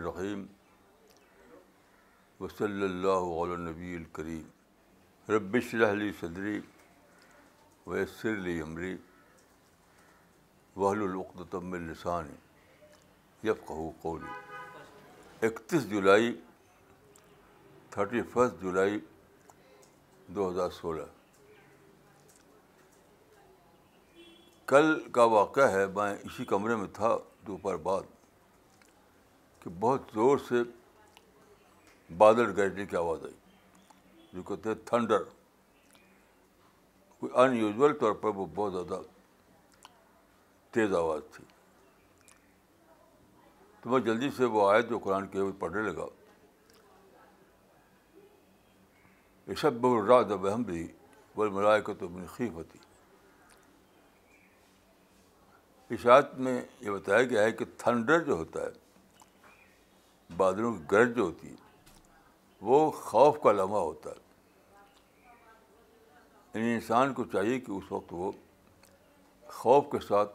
रहीम वसल्ला नबीलकरीम रबशरहली सदरी वसरली अमरी वहलतमलसानी यफ़ू कौली इकतीस जुलाई थर्टी फर्स्ट जुलाई 2016 कल का वाक़ है मैं इसी कमरे में था दोपहर बाद कि बहुत ज़ोर से बादल गरजने की आवाज़ आई जो कहते हैं थंडर कोई अनयूजल तौर पर वो बहुत ज़्यादा तेज़ आवाज़ थी तो मैं जल्दी से वो आयत जो कुरान के पढ़ने लगा ये सब शब राहम भी वल मलायक तो अपनी होती इस आयत में ये बताया गया है कि थंडर जो होता है बादलों की गरज जो होती है वो खौफ का लम्हा होता है यानी इंसान को चाहिए कि उस वक्त वो खौफ के साथ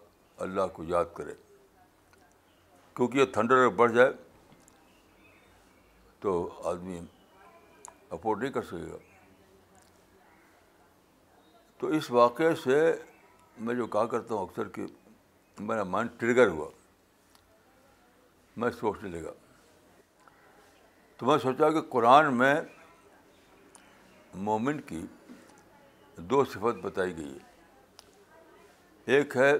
अल्लाह को याद करे क्योंकि ये थंडर अगर बढ़ जाए तो आदमी अफोर्ड नहीं कर सकेगा तो इस वाक़े से मैं जो कहा करता हूँ अक्सर कि मेरा माइंड ट्रिगर हुआ मैं सोचने लगा तो मैं सोचा कि कुरान में मोमिन की दो सिफत बताई गई है एक है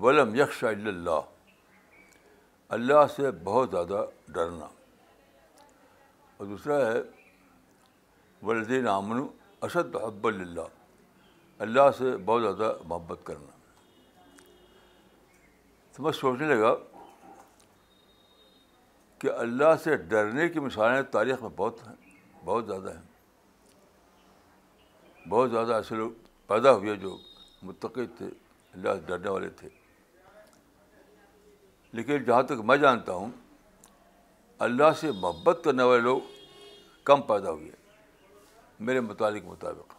वलम यक्षा अल्लाह से बहुत ज़्यादा डरना और दूसरा है वलदीन आमनु असद हब्बल्ला अल्लाह से बहुत ज़्यादा मोहब्बत करना तो मैं सोचने लगा कि अल्लाह से डरने की मिसालें तारीख़ में बहुत हैं बहुत ज़्यादा हैं बहुत ज़्यादा ऐसे लोग पैदा हुए जो मुतक़ थे अल्लाह से डरने वाले थे लेकिन जहाँ तक मैं जानता हूँ अल्लाह से मोहब्बत करने वाले लोग कम पैदा हुए मेरे मुतालिक मुताबिक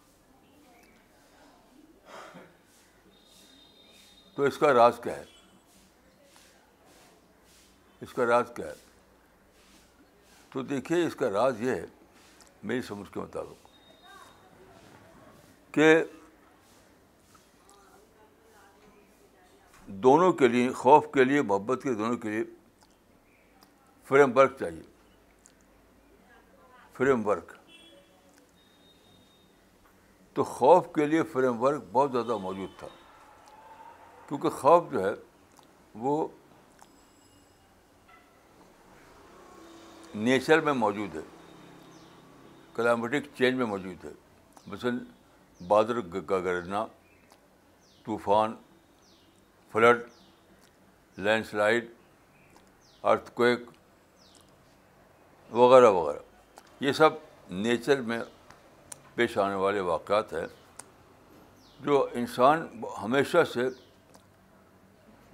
तो इसका राज क्या है इसका राज क्या है तो देखिए इसका राज ये है मेरी समझ के मुताबिक कि दोनों के लिए खौफ के लिए मोहब्बत के दोनों के लिए फ्रेमवर्क चाहिए फ्रेमवर्क तो खौफ के लिए फ्रेमवर्क बहुत ज़्यादा मौजूद था क्योंकि खौफ जो है वो नेचर में मौजूद है क्लाइमेटिक चेंज में मौजूद है मसल बादल का गरजना तूफान फ्लड लैंडस्लाइड अर्थक्वेक वगैरह वगैरह ये सब नेचर में पेश आने वाले वाक़ात हैं जो इंसान हमेशा से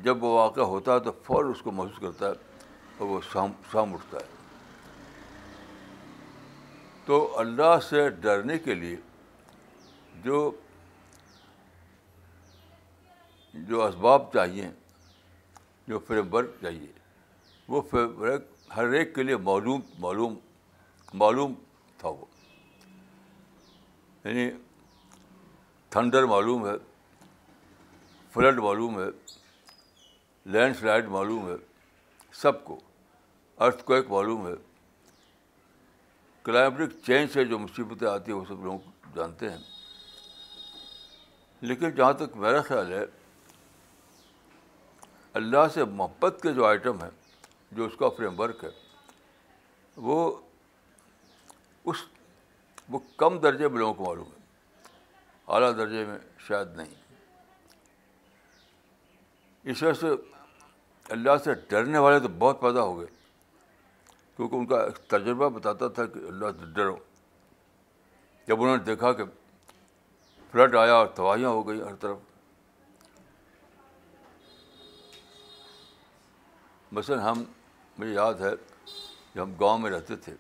जब वो वाक़ होता है तो फ़ौर उसको महसूस करता है और वो शाम शाम उठता है तो अल्लाह से डरने के लिए जो जो इसबाब चाहिए जो फ्रेमवर्क चाहिए वो फ्रेमवर्क हर एक के लिए मालूम मालूम मालूम था वो यानी थंडर मालूम है फ्लड मालूम है लैंडस्लाइड मालूम है सबको अर्थक्वेक मालूम है क्लाइमेटिक चेंज से जो मुसीबतें आती हैं वो सब लोग जानते हैं लेकिन जहाँ तक मेरा ख्याल है अल्लाह से मोहब्बत के जो आइटम है जो उसका फ्रेमवर्क है वो उस वो कम दर्जे में लोगों को मालूम है अला दर्जे में शायद नहीं इस वजह से अल्लाह से डरने वाले तो बहुत पैदा हो गए क्योंकि उनका तजर्बा बताता था कि अल्लाह से डरो जब उन्होंने देखा कि फ्लड आया और तबाहियाँ हो गई हर तरफ मसलन हम मुझे याद है जब हम गांव में रहते थे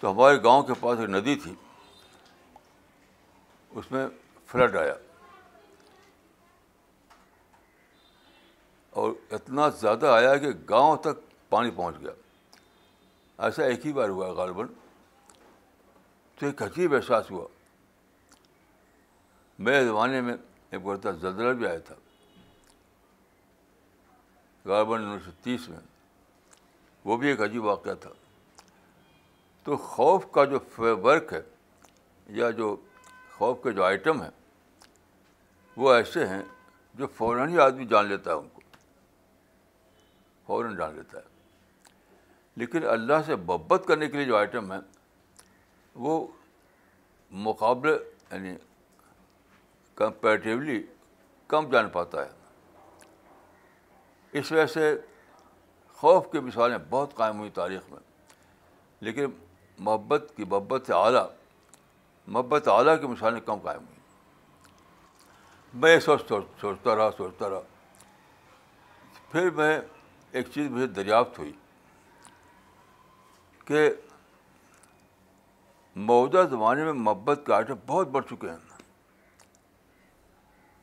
तो हमारे गांव के पास एक नदी थी उसमें फ्लड आया और इतना ज़्यादा आया कि गांव तक पानी पहुंच गया ऐसा एक ही बार हुआ गालबन तो एक अजीब एहसास हुआ मेरे ज़माने में एक बढ़ता जलजला भी आया था गालबन उन्नीस सौ तीस में वो भी एक अजीब वाक़ था तो खौफ का जो वर्क है या जो खौफ के जो आइटम हैं वो ऐसे हैं जो फ़ौर ही आदमी जान लेता है उनको फ़ौरन डाल देता है लेकिन अल्लाह से मोहब्बत करने के लिए जो आइटम है वो मुकाबले यानी कंपेरेटिवली कम जान पाता है इस वजह से खौफ की मिसालें बहुत कायम हुई तारीख़ में लेकिन मोहब्बत की मोहब्बत आला मोहब्बत आला की मिसालें कम कायम हुई मैं सोच सोचता रहा सोचता रहा फिर मैं एक चीज़ मुझे दरियाफ्त हुई कि मौजूदा ज़माने में मोहब्बत के आइटम बहुत बढ़ चुके हैं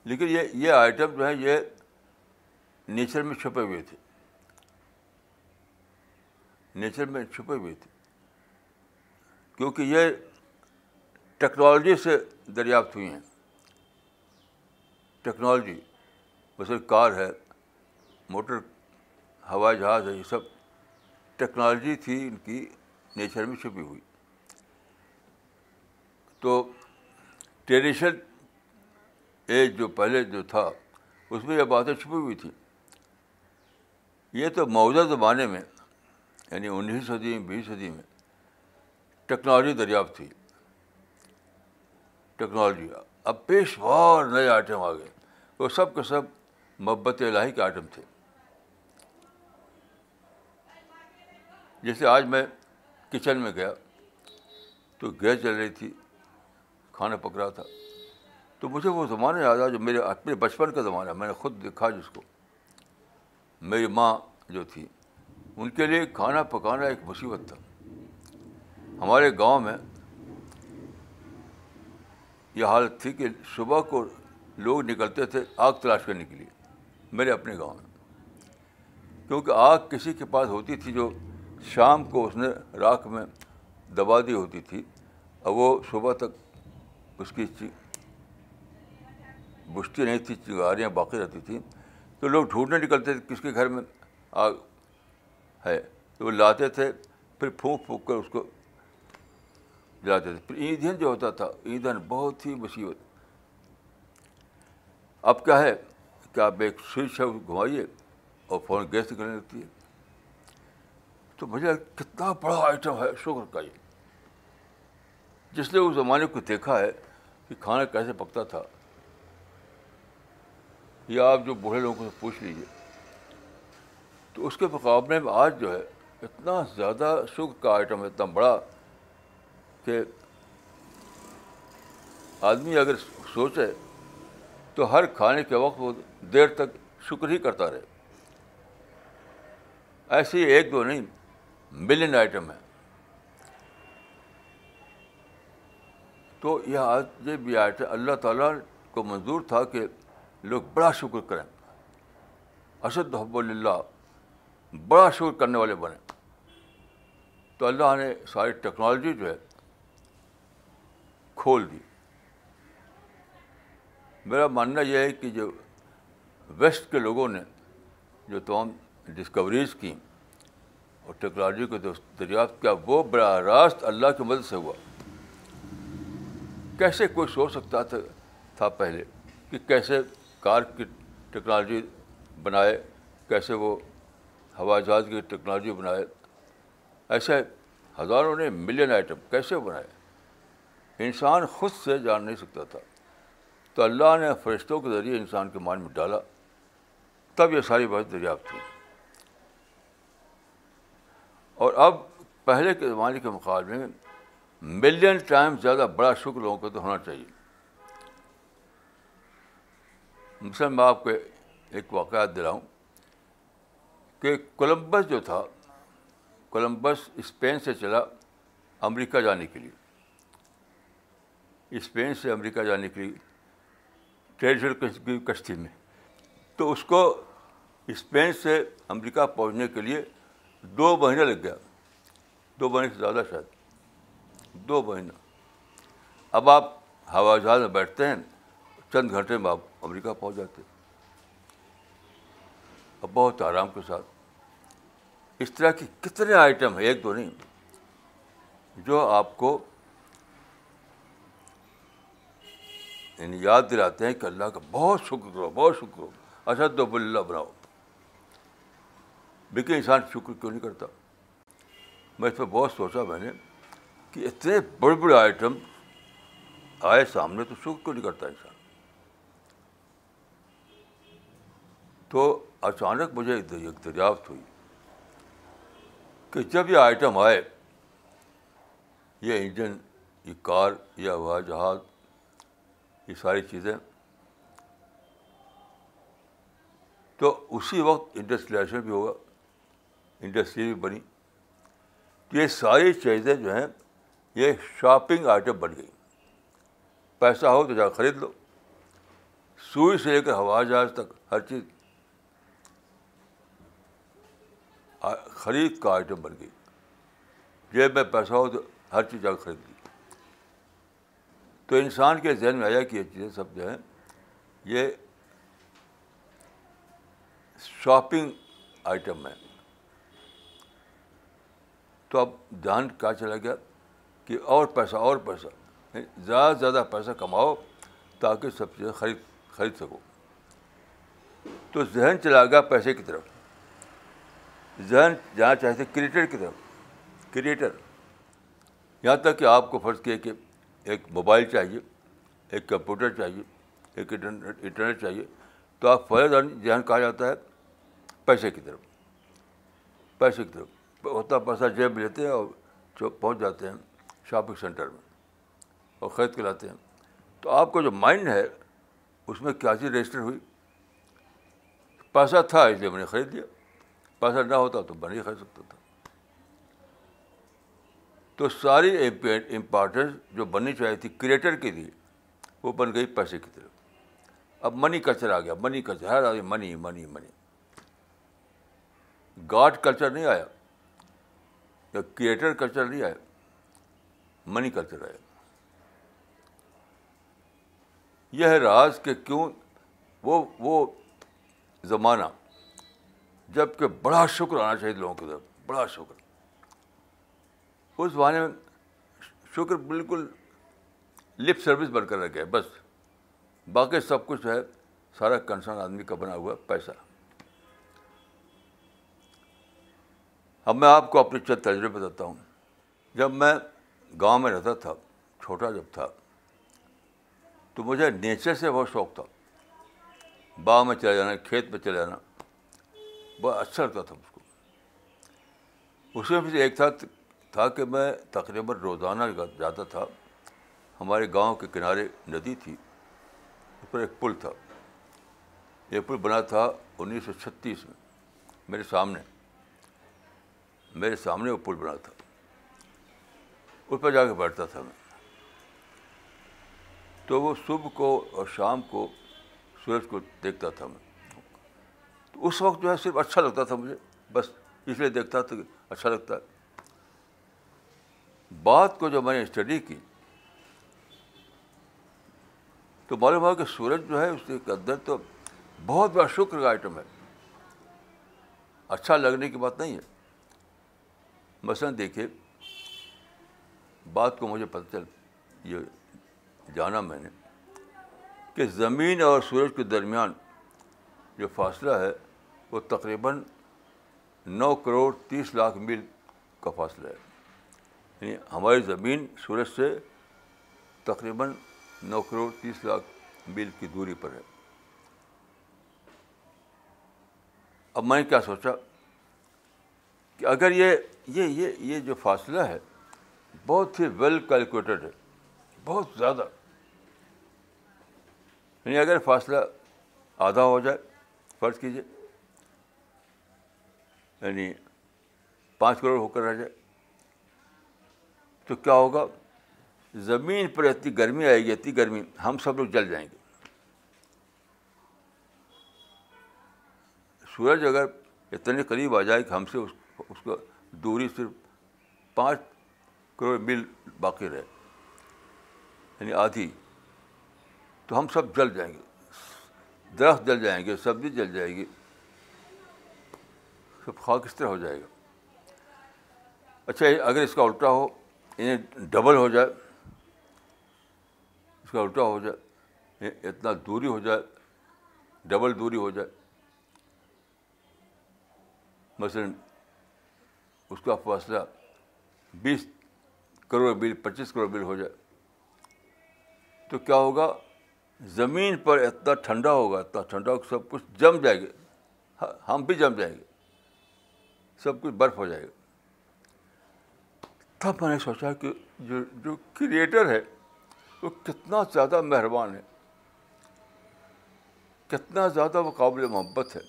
लेकिन ये ये आइटम जो है ये नेचर में छुपे हुए थे नेचर में छुपे हुए थे क्योंकि ये टेक्नोलॉजी से दरियाफ्त हुई हैं टेक्नोलॉजी वैसे कार है मोटर हवाई जहाज़ है ये सब टेक्नोलॉजी थी इनकी नेचर में छुपी हुई तो ट्रेडिशन एज जो पहले जो था उसमें ये बातें छुपी हुई थी ये तो मौजूदा ज़माने में यानी उन्नीसवीं सदी में बीसवीं सदी में टेक्नोलॉजी दरियाफ थी टेक्नोलॉजी अब पेशवार नए आइटम आ गए वो सब के सब मोहब्बत लाही के आइटम थे जैसे आज मैं किचन में गया तो गैस जल रही थी खाना पक रहा था तो मुझे वो ज़माना याद आया जो मेरे अपने बचपन का ज़माना मैंने खुद देखा जिसको मेरी माँ जो थी उनके लिए खाना पकाना एक मुसीबत था हमारे गांव में यह हालत थी कि सुबह को लोग निकलते थे आग तलाश करने के लिए मेरे अपने गांव में क्योंकि आग किसी के पास होती थी जो शाम को उसने राख में दबा दी होती थी और वो सुबह तक उसकी बुश्ती नहीं थी चिंगारियाँ बाकी रहती थी तो लोग ढूंढने निकलते थे किसके घर में आग है तो वो लाते थे फिर फूँक फूँक कर उसको जलाते थे फिर ईंधन जो होता था ईंधन बहुत ही मुसीबत अब क्या है कि आप एक स्विच है घुमाइए और फ़ौरन गैस निकलने लगती है तो मुझे कितना बड़ा आइटम है शुगर का ये जिसने उस ज़माने को देखा है कि खाना कैसे पकता था या आप जो बूढ़े लोगों से पूछ लीजिए तो उसके मुकाबले में आज जो है इतना ज़्यादा शुगर का आइटम है इतना बड़ा कि आदमी अगर सोचे तो हर खाने के वक्त वो देर तक शुक्र ही करता रहे ऐसे एक दो नहीं मिलियन आइटम है तो यह आज ये भी आयत है अल्लाह ताला को मंजूर था कि लोग बड़ा शुक्र करें अशद हब्बल्ला बड़ा शुक्र करने वाले बने तो अल्लाह ने सारी टेक्नोलॉजी जो है खोल दी मेरा मानना यह है कि जो वेस्ट के लोगों ने जो तमाम डिस्कवरीज की और टेक्नोलॉजी को दरियात किया वो बरह रास्त अल्लाह की मदद से हुआ कैसे कोई सोच सकता था, था पहले कि कैसे कार की टेक्नोलॉजी बनाए कैसे वो हवाई जहाज की टेक्नोलॉजी बनाए ऐसे हज़ारों ने मिलियन आइटम कैसे बनाए इंसान खुद से जान नहीं सकता था तो अल्लाह ने फरिश्तों के ज़रिए इंसान के मान में डाला तब ये सारी बात दरियाफ्त थी और अब पहले के ज़माने के मुकाबले में मिलियन टाइम ज़्यादा बड़ा शुक्र लोगों को तो होना चाहिए मिसल मैं आपको एक वाक़ात दिलाऊं कि कोलम्बस जो था कोलम्बस इस्पेन से चला अमरीका जाने के लिए इस्पेन से अमरीका जाने के लिए ट्रेजर की कश्ती में तो उसको इस्पेन से अमरीका पहुँचने के लिए दो महीने लग गया दो महीने से ज़्यादा शायद दो महीना अब आप हवाई जहाज में बैठते हैं चंद घंटे में आप अमेरिका पहुंच जाते हैं अब बहुत आराम के साथ इस तरह के कितने आइटम हैं एक दो नहीं जो आपको याद दिलाते हैं कि अल्लाह का बहुत शुक्र करो बहुत शुक्र करो अशद अच्छा, बनाओ लेकिन इंसान शुक्र क्यों नहीं करता मैं इस पर बहुत सोचा मैंने कि इतने बड़े बड़े आइटम आए सामने तो शुक्र क्यों नहीं करता इंसान तो अचानक मुझे एक दरियाफ्त हुई कि जब ये आइटम आए ये इंजन ये कार ये हवाई जहाज़ ये सारी चीज़ें तो उसी वक्त इंडस्ट्रियलाइजेशन भी होगा इंडस्ट्री भी बनी तो ये सारी चीज़ें जो हैं ये शॉपिंग आइटम बन गई पैसा हो तो जाकर खरीद लो सूई से लेकर हवा जहाज तक हर चीज़ खरीद का आइटम बन गई जेब में पैसा हो तो हर चीज़ जाकर खरीद ली तो इंसान के जहन में आया कि ये चीज़ें सब जो हैं ये शॉपिंग आइटम है तो अब ध्यान क्या चला गया कि और पैसा और पैसा ज़्यादा से ज़्यादा पैसा कमाओ ताकि सब चीज़ें खरीद खरीद सको तो जहन चला गया पैसे की तरफ जहन जाना चाहते क्रिएटर की तरफ क्रिएटर यहाँ तक कि आपको फर्ज किया कि एक मोबाइल चाहिए एक कंप्यूटर चाहिए एक इंटरनेट चाहिए तो आप फर्ज जहन कहा जाता है पैसे की तरफ पैसे की तरफ उतना पैसा जेब में लेते हैं और पहुँच जाते हैं शॉपिंग सेंटर में और ख़रीद के लाते हैं तो आपका जो माइंड है उसमें क्या चीज़ रजिस्टर हुई पैसा था इसलिए मैंने ख़रीद लिया पैसा ना होता तो मैं नहीं खरीद सकता था तो सारी इम्पॉर्टेंस जो बननी चाहिए थी क्रिएटर के लिए वो बन गई पैसे की तरफ अब मनी कल्चर आ गया मनी कल्चर हर आदमी money money money God culture नहीं आया The creator culture नहीं आए मनी कल्चर आए यह है राज के क्यों वो वो ज़माना जबकि बड़ा शुक्र आना चाहिए लोगों के तरफ बड़ा शुक्र उस बहाने में शुक्र बिल्कुल लिप सर्विस बनकर रखे बस बाकी सब कुछ है सारा कंसर्न आदमी का बना हुआ पैसा अब मैं आपको अपने चंद तजर्बे बताता हूँ जब मैं गांव में रहता था छोटा जब था तो मुझे नेचर से बहुत शौक था बाग में चले जाना खेत में चले जाना बहुत अच्छा लगता था मुझको उसमें से एक था था कि मैं तकरीबन रोज़ाना जाता था हमारे गांव के किनारे नदी थी उस पर एक पुल था ये पुल बना था 1936 में मेरे सामने मेरे सामने वो पुल बना था उस पर जाके बैठता था मैं तो वो सुबह को और शाम को सूरज को देखता था मैं तो उस वक्त जो है सिर्फ अच्छा लगता था मुझे बस इसलिए देखता था अच्छा लगता है बात को जब मैंने स्टडी की तो मालूम हुआ कि सूरज जो है उसके अंदर तो बहुत बड़ा शुक्र का आइटम है अच्छा लगने की बात नहीं है मसलन देखिए बात को मुझे पता चल ये जाना मैंने कि ज़मीन और सूरज के दरमियान जो फासला है वो तकरीबन नौ करोड़ तीस लाख मील का फासला है यानी हमारी ज़मीन सूरज से तकरीबन नौ करोड़ तीस लाख मील की दूरी पर है अब मैंने क्या सोचा कि अगर ये ये ये ये जो फासला है बहुत ही वेल कैलकुलेटेड है बहुत ज़्यादा यानी अगर फासला आधा हो जाए फ़र्ज़ कीजिए यानी पाँच करोड़ होकर रह जाए तो क्या होगा ज़मीन पर इतनी गर्मी आएगी इतनी गर्मी हम सब लोग जल जाएंगे सूरज अगर इतने करीब आ जाए कि हमसे उस, उसको दूरी सिर्फ पाँच करोड़ मील बाकी रहे यानी आधी तो हम सब जल जाएंगे दरख्त जल जाएंगे सब्जी जल जाएगी सब खाक इस तरह हो जाएगा अच्छा अगर इसका उल्टा हो इन्हें डबल हो जाए इसका उल्टा हो जाए इतना दूरी हो जाए डबल दूरी हो जाए मसलन उसका फैसला बीस करोड़ बिल पच्चीस करोड़ बिल हो जाए तो क्या होगा ज़मीन पर इतना ठंडा होगा इतना ठंडा होगा सब कुछ जम जाएंगे हम भी जम जाएंगे सब कुछ बर्फ हो जाएगा तब मैंने सोचा कि जो जो क्रिएटर है वो कितना ज़्यादा मेहरबान है कितना ज़्यादा वो काबिल मोहब्बत है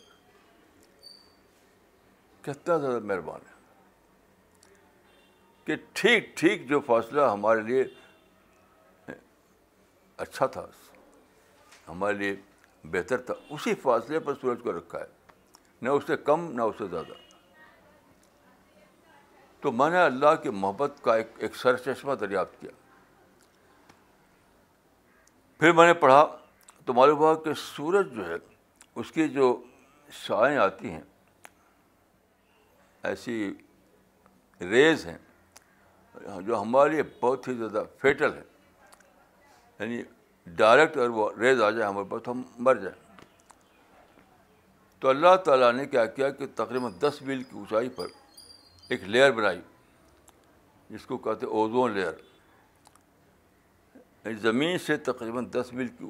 कितना ज़्यादा मेहरबान है कि ठीक ठीक जो फैसला हमारे लिए अच्छा था हमारे लिए बेहतर था उसी फासले पर सूरज को रखा है न उससे कम न उससे ज़्यादा तो मैंने अल्लाह की मोहब्बत का एक, एक सरचश्मा दरियाफ्त किया फिर मैंने पढ़ा तो मालूम हुआ कि सूरज जो है उसकी जो शाएँ आती हैं ऐसी रेज हैं हाँ, जो हमारे लिए बहुत ही ज़्यादा फेटल है यानी डायरेक्ट अगर वो रेज आ जाए हमारे पास तो हम मर जाए तो अल्लाह ताला ने क्या किया कि तकरीबन दस मील की ऊंचाई पर एक लेयर बनाई जिसको कहते हैं ओजोन लेयर ज़मीन से तकरीबन दस मील की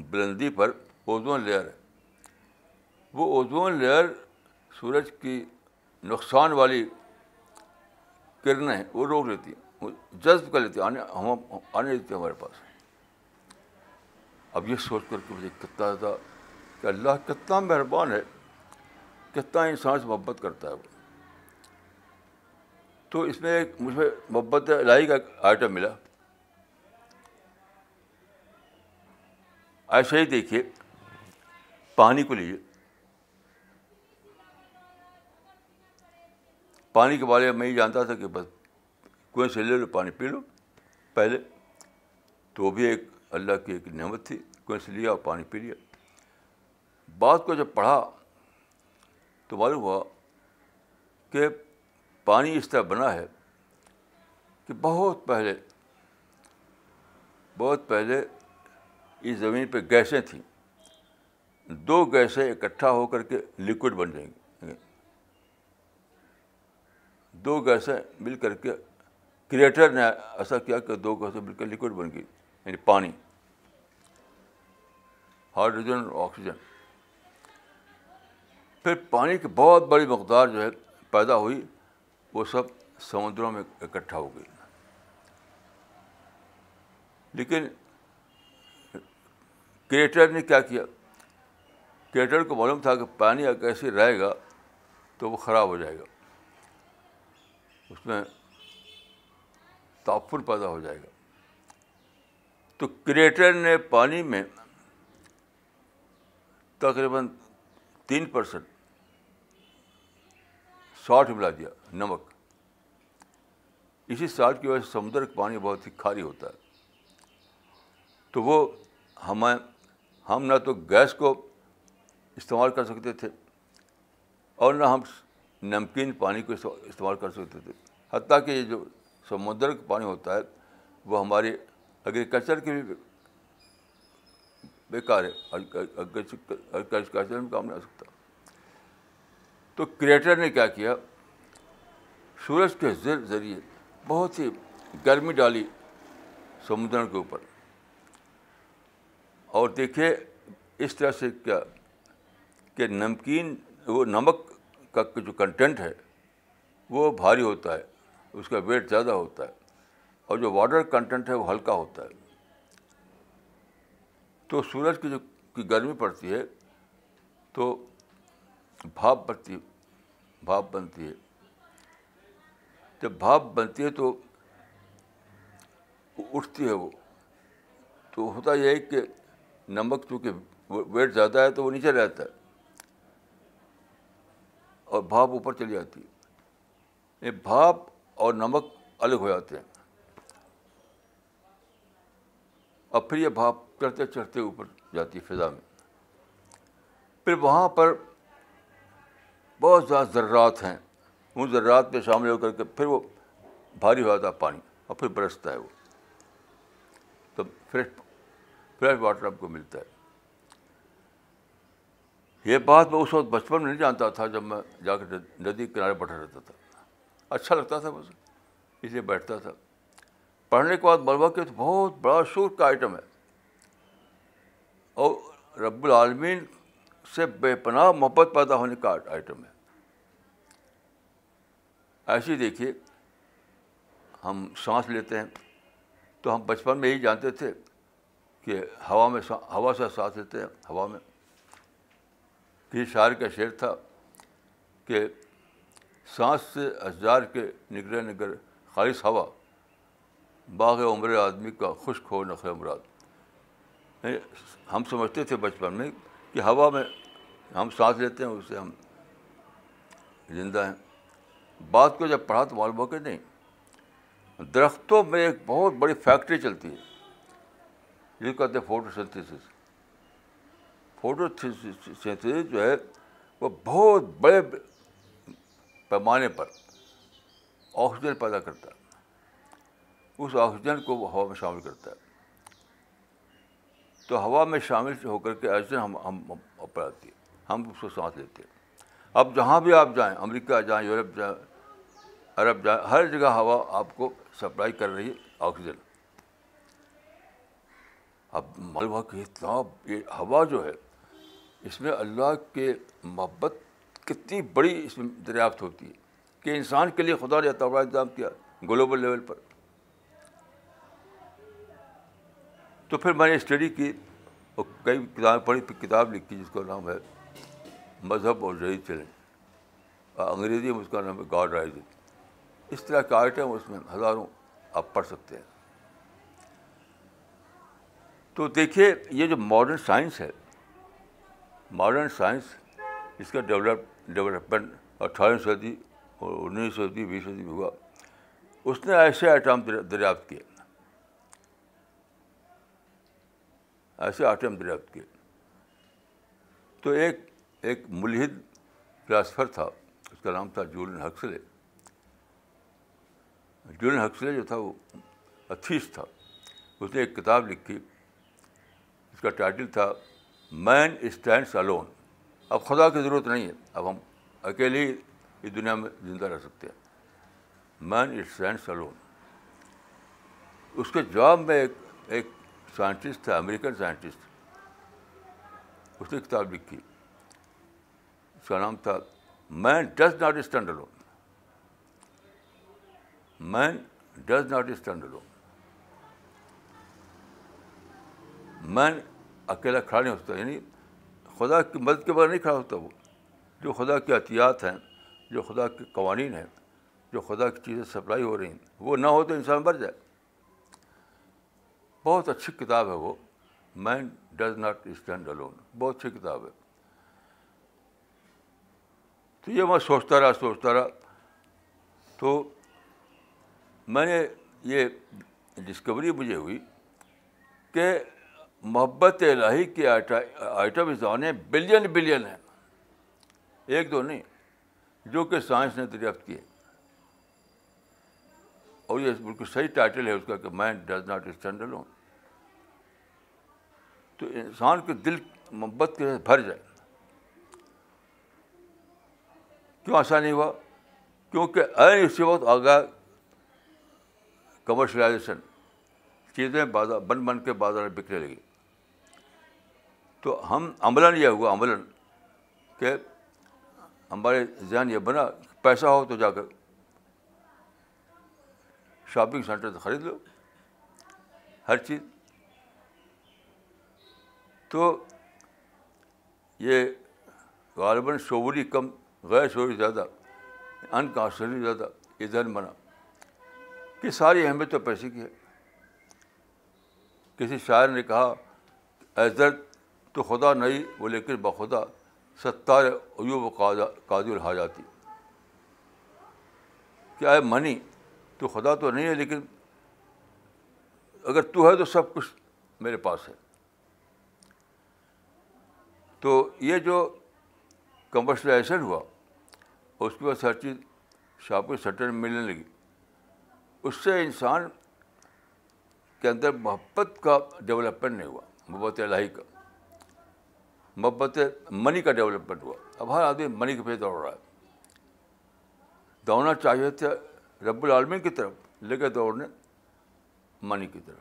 बुलंदी पर ओजोन लेयर है वो ओजोन लेयर सूरज की नुकसान वाली किरणें हैं वो रोक लेती हैं वो जज्ब कर लेती है आने हम आने देती हमारे पास अब ये सोच करके मुझे कितना ज़्यादा कि अल्लाह कितना मेहरबान है कितना इंसान से मोहब्बत करता है वो तो इसमें एक मुझे मोहब्बत लाई का आइटम मिला ऐसे ही देखिए पानी को लीजिए पानी के बारे में मैं ही जानता था कि बस कुएँ से ले लो पानी पी लो पहले तो भी एक अल्लाह की एक नमत थी कुएँ से लिया और पानी पी लिया बात को जब पढ़ा तो मालूम हुआ कि पानी इस तरह बना है कि बहुत पहले बहुत पहले इस ज़मीन पे गैसें थीं दो गैसें इकट्ठा होकर के लिक्विड बन जाएंगी दो गैसें मिल करके क्रिएटर ने ऐसा किया कि दो गैसें मिलकर लिक्विड बन गई यानी पानी हाइड्रोजन और ऑक्सीजन फिर पानी की बहुत बड़ी मकदार जो है पैदा हुई वो सब समुद्रों में इकट्ठा हो गई लेकिन क्रिएटर ने क्या किया क्रिएटर को मालूम था कि पानी अगर ऐसे रहेगा तो वो ख़राब हो जाएगा उसमें तापुर पैदा हो जाएगा तो क्रिएटर ने पानी में तकरीबन तीन परसेंट साठ मिला दिया नमक इसी साठ की वजह से समुद्र का पानी बहुत ही खारी होता है तो वो हमें हम ना तो गैस को इस्तेमाल कर सकते थे और ना हम नमकीन पानी को इस्तेमाल कर सकते थे हती कि ये जो समुद्र का पानी होता है वो हमारे एग्रीकल्चर के भी बेकार है एग्रीकल्चर में काम नहीं आ सकता तो क्रिएटर ने क्या किया सूरज के जरिए बहुत ही गर्मी डाली समुद्र के ऊपर और देखिए इस तरह से क्या कि नमकीन वो नमक का जो कंटेंट है वो भारी होता है उसका वेट ज़्यादा होता है और जो वाटर कंटेंट है वो हल्का होता है तो सूरज की जो की गर्मी पड़ती है तो भाप बनती है भाप बनती है जब भाप बनती है तो उठती है वो तो होता यह है कि नमक चूँकि वेट ज़्यादा है तो वो नीचे रहता है और भाप ऊपर चली जाती है ये भाप और नमक अलग हो जाते हैं और फिर ये भाप चढ़ते चढ़ते ऊपर जाती है फिज़ा में फिर वहाँ पर बहुत ज़्यादा ज़र्रात हैं उन ज़र्रात में शामिल होकर के फिर वो भारी हो जाता है पानी और फिर बरसता है वो तो फ्रेश फ्रेश वाटर आपको मिलता है ये बात मैं उस वक्त बचपन में नहीं जानता था जब मैं जाकर नदी किनारे बैठा रहता था अच्छा लगता था मुझे इसलिए बैठता था पढ़ने के बाद मलबा के तो बहुत बड़ा शूर का आइटम है और रब्बुल आलमीन से बेपनाह मोहब्बत पैदा होने का आइटम है ऐसे देखिए हम सांस लेते हैं तो हम बचपन में यही जानते थे कि हवा में हवा से सांस लेते हैं हवा में किसी शायर का शेर था कि सांस से अजार के निगरे निगर खालिश हवा बाग उम्र आदमी का खुश्क हो नख मुराद हम समझते थे बचपन में कि हवा में हम सांस लेते हैं उससे हम जिंदा हैं बात को जब पढ़ा तो मालूम हो कि नहीं दरख्तों में एक बहुत बड़ी फैक्ट्री चलती है जिसको कहते हैं फोटोसिंथेसिस फोटो सिंथेसिस जो है वो बहुत बड़े पैमाने पर ऑक्सीजन पैदा करता है उस ऑक्सीजन को वो हवा में शामिल करता है तो हवा में शामिल होकर के ऑक्सीजन हम हम ऊपर आती है हम उसको सांस लेते हैं अब जहाँ भी आप जाएं अमेरिका जाएं यूरोप जाएं अरब जाए हर जगह हवा आपको सप्लाई कर रही है ऑक्सीजन अब मालवा की इतना हवा जो है इसमें अल्लाह के मोहब्बत कितनी बड़ी इसमें दरियाफ्त होती है कि इंसान के लिए खुदा ने तोड़ा इंतजाम किया ग्लोबल लेवल पर तो फिर मैंने स्टडी की और कई किताबें पढ़ी फिर किताब लिखी जिसका नाम है मज़हब और जही चैलेंज अंग्रेज़ी में उसका नाम है गॉड राइज इस तरह के आइटम उसमें हज़ारों आप पढ़ सकते हैं तो देखिए ये जो मॉडर्न साइंस है मॉडर्न साइंस इसका डेवलप डेवलपमेंट अट्ठारहवीं सदी और उन्नीस सदी बीस सदी में हुआ उसने ऐसे आइटम दरियाफ्त किए ऐसे आइटम दरियाफ्त किए तो एक एक मुलहिद फिलासफर था उसका नाम था जूलियन हक्सले जूलियन हक्सले जो था वो अथीस था उसने एक किताब लिखी उसका टाइटल था मैन स्टैंड अलोन अब खुदा की ज़रूरत नहीं है अब हम अकेले ही इस दुनिया में ज़िंदा रह सकते हैं मैन स्टैंड्स अलोन उसके जवाब में एक एक साइंटिस्ट था अमेरिकन साइंटिस्ट उसने किताब लिखी उसका नाम था man does not stand alone man does not stand alone man अकेला खड़ा नहीं हो सकता यानी खुदा की मदद के बगैर नहीं खड़ा होता वो जो खुदा के अहतियात हैं जो खुदा के कवानीन हैं जो खुदा की चीज़ें सप्लाई हो रही हैं वो ना हो तो इंसान मर जाए बहुत अच्छी किताब है वो man does not stand alone बहुत अच्छी किताब है तो ये मैं सोचता रहा सोचता रहा तो मैंने ये डिस्कवरी मुझे हुई कि मोहब्बत लाही के आइटम इस दाने बिलियन बिलियन हैं एक दो नहीं जो कि साइंस ने दरियाफ्त किए और ये बिल्कुल सही टाइटल है उसका कि मैं डज नॉट स्टैंड अलोन तो इंसान के दिल मोहब्बत के भर जाए क्यों ऐसा नहीं हुआ क्योंकि अन इसी वक्त आ गया कमर्शलाइजेशन चीज़ें बाजार बन बन के बाजार में बिकने लगी तो हम अमलन यह हुआ अमलन कि हमारे जहन ये बना पैसा हो तो जाकर शॉपिंग सेंटर से ख़रीद लो हर चीज़ तो ये गालबन शोरी कम गैर शोरी ज़्यादा अनकॉन्शली ज़्यादा ये जहन बना कि सारी अहमियत तो पैसे की है किसी शायर ने कहा एजरत तो खुदा नहीं वो लेकिन बखुदा सत्तार अयूब काजुल हा जाती क्या है मनी तो खुदा तो नहीं है लेकिन अगर तू है तो सब कुछ मेरे पास है तो ये जो कमर्शलाइजेशन हुआ उसके बाद हर चीज़ शॉपिंग सेंटर में मिलने लगी उससे इंसान के अंदर मोहब्बत का डेवलपमेंट नहीं हुआ मोहब्बत लाही का मोहब्बत मनी का डेवलपमेंट हुआ अब हर आदमी मनी के पे दौड़ रहा है दौड़ना चाहिए था रब्बुल आलमीन की तरफ लेकर दौड़ने मनी की तरफ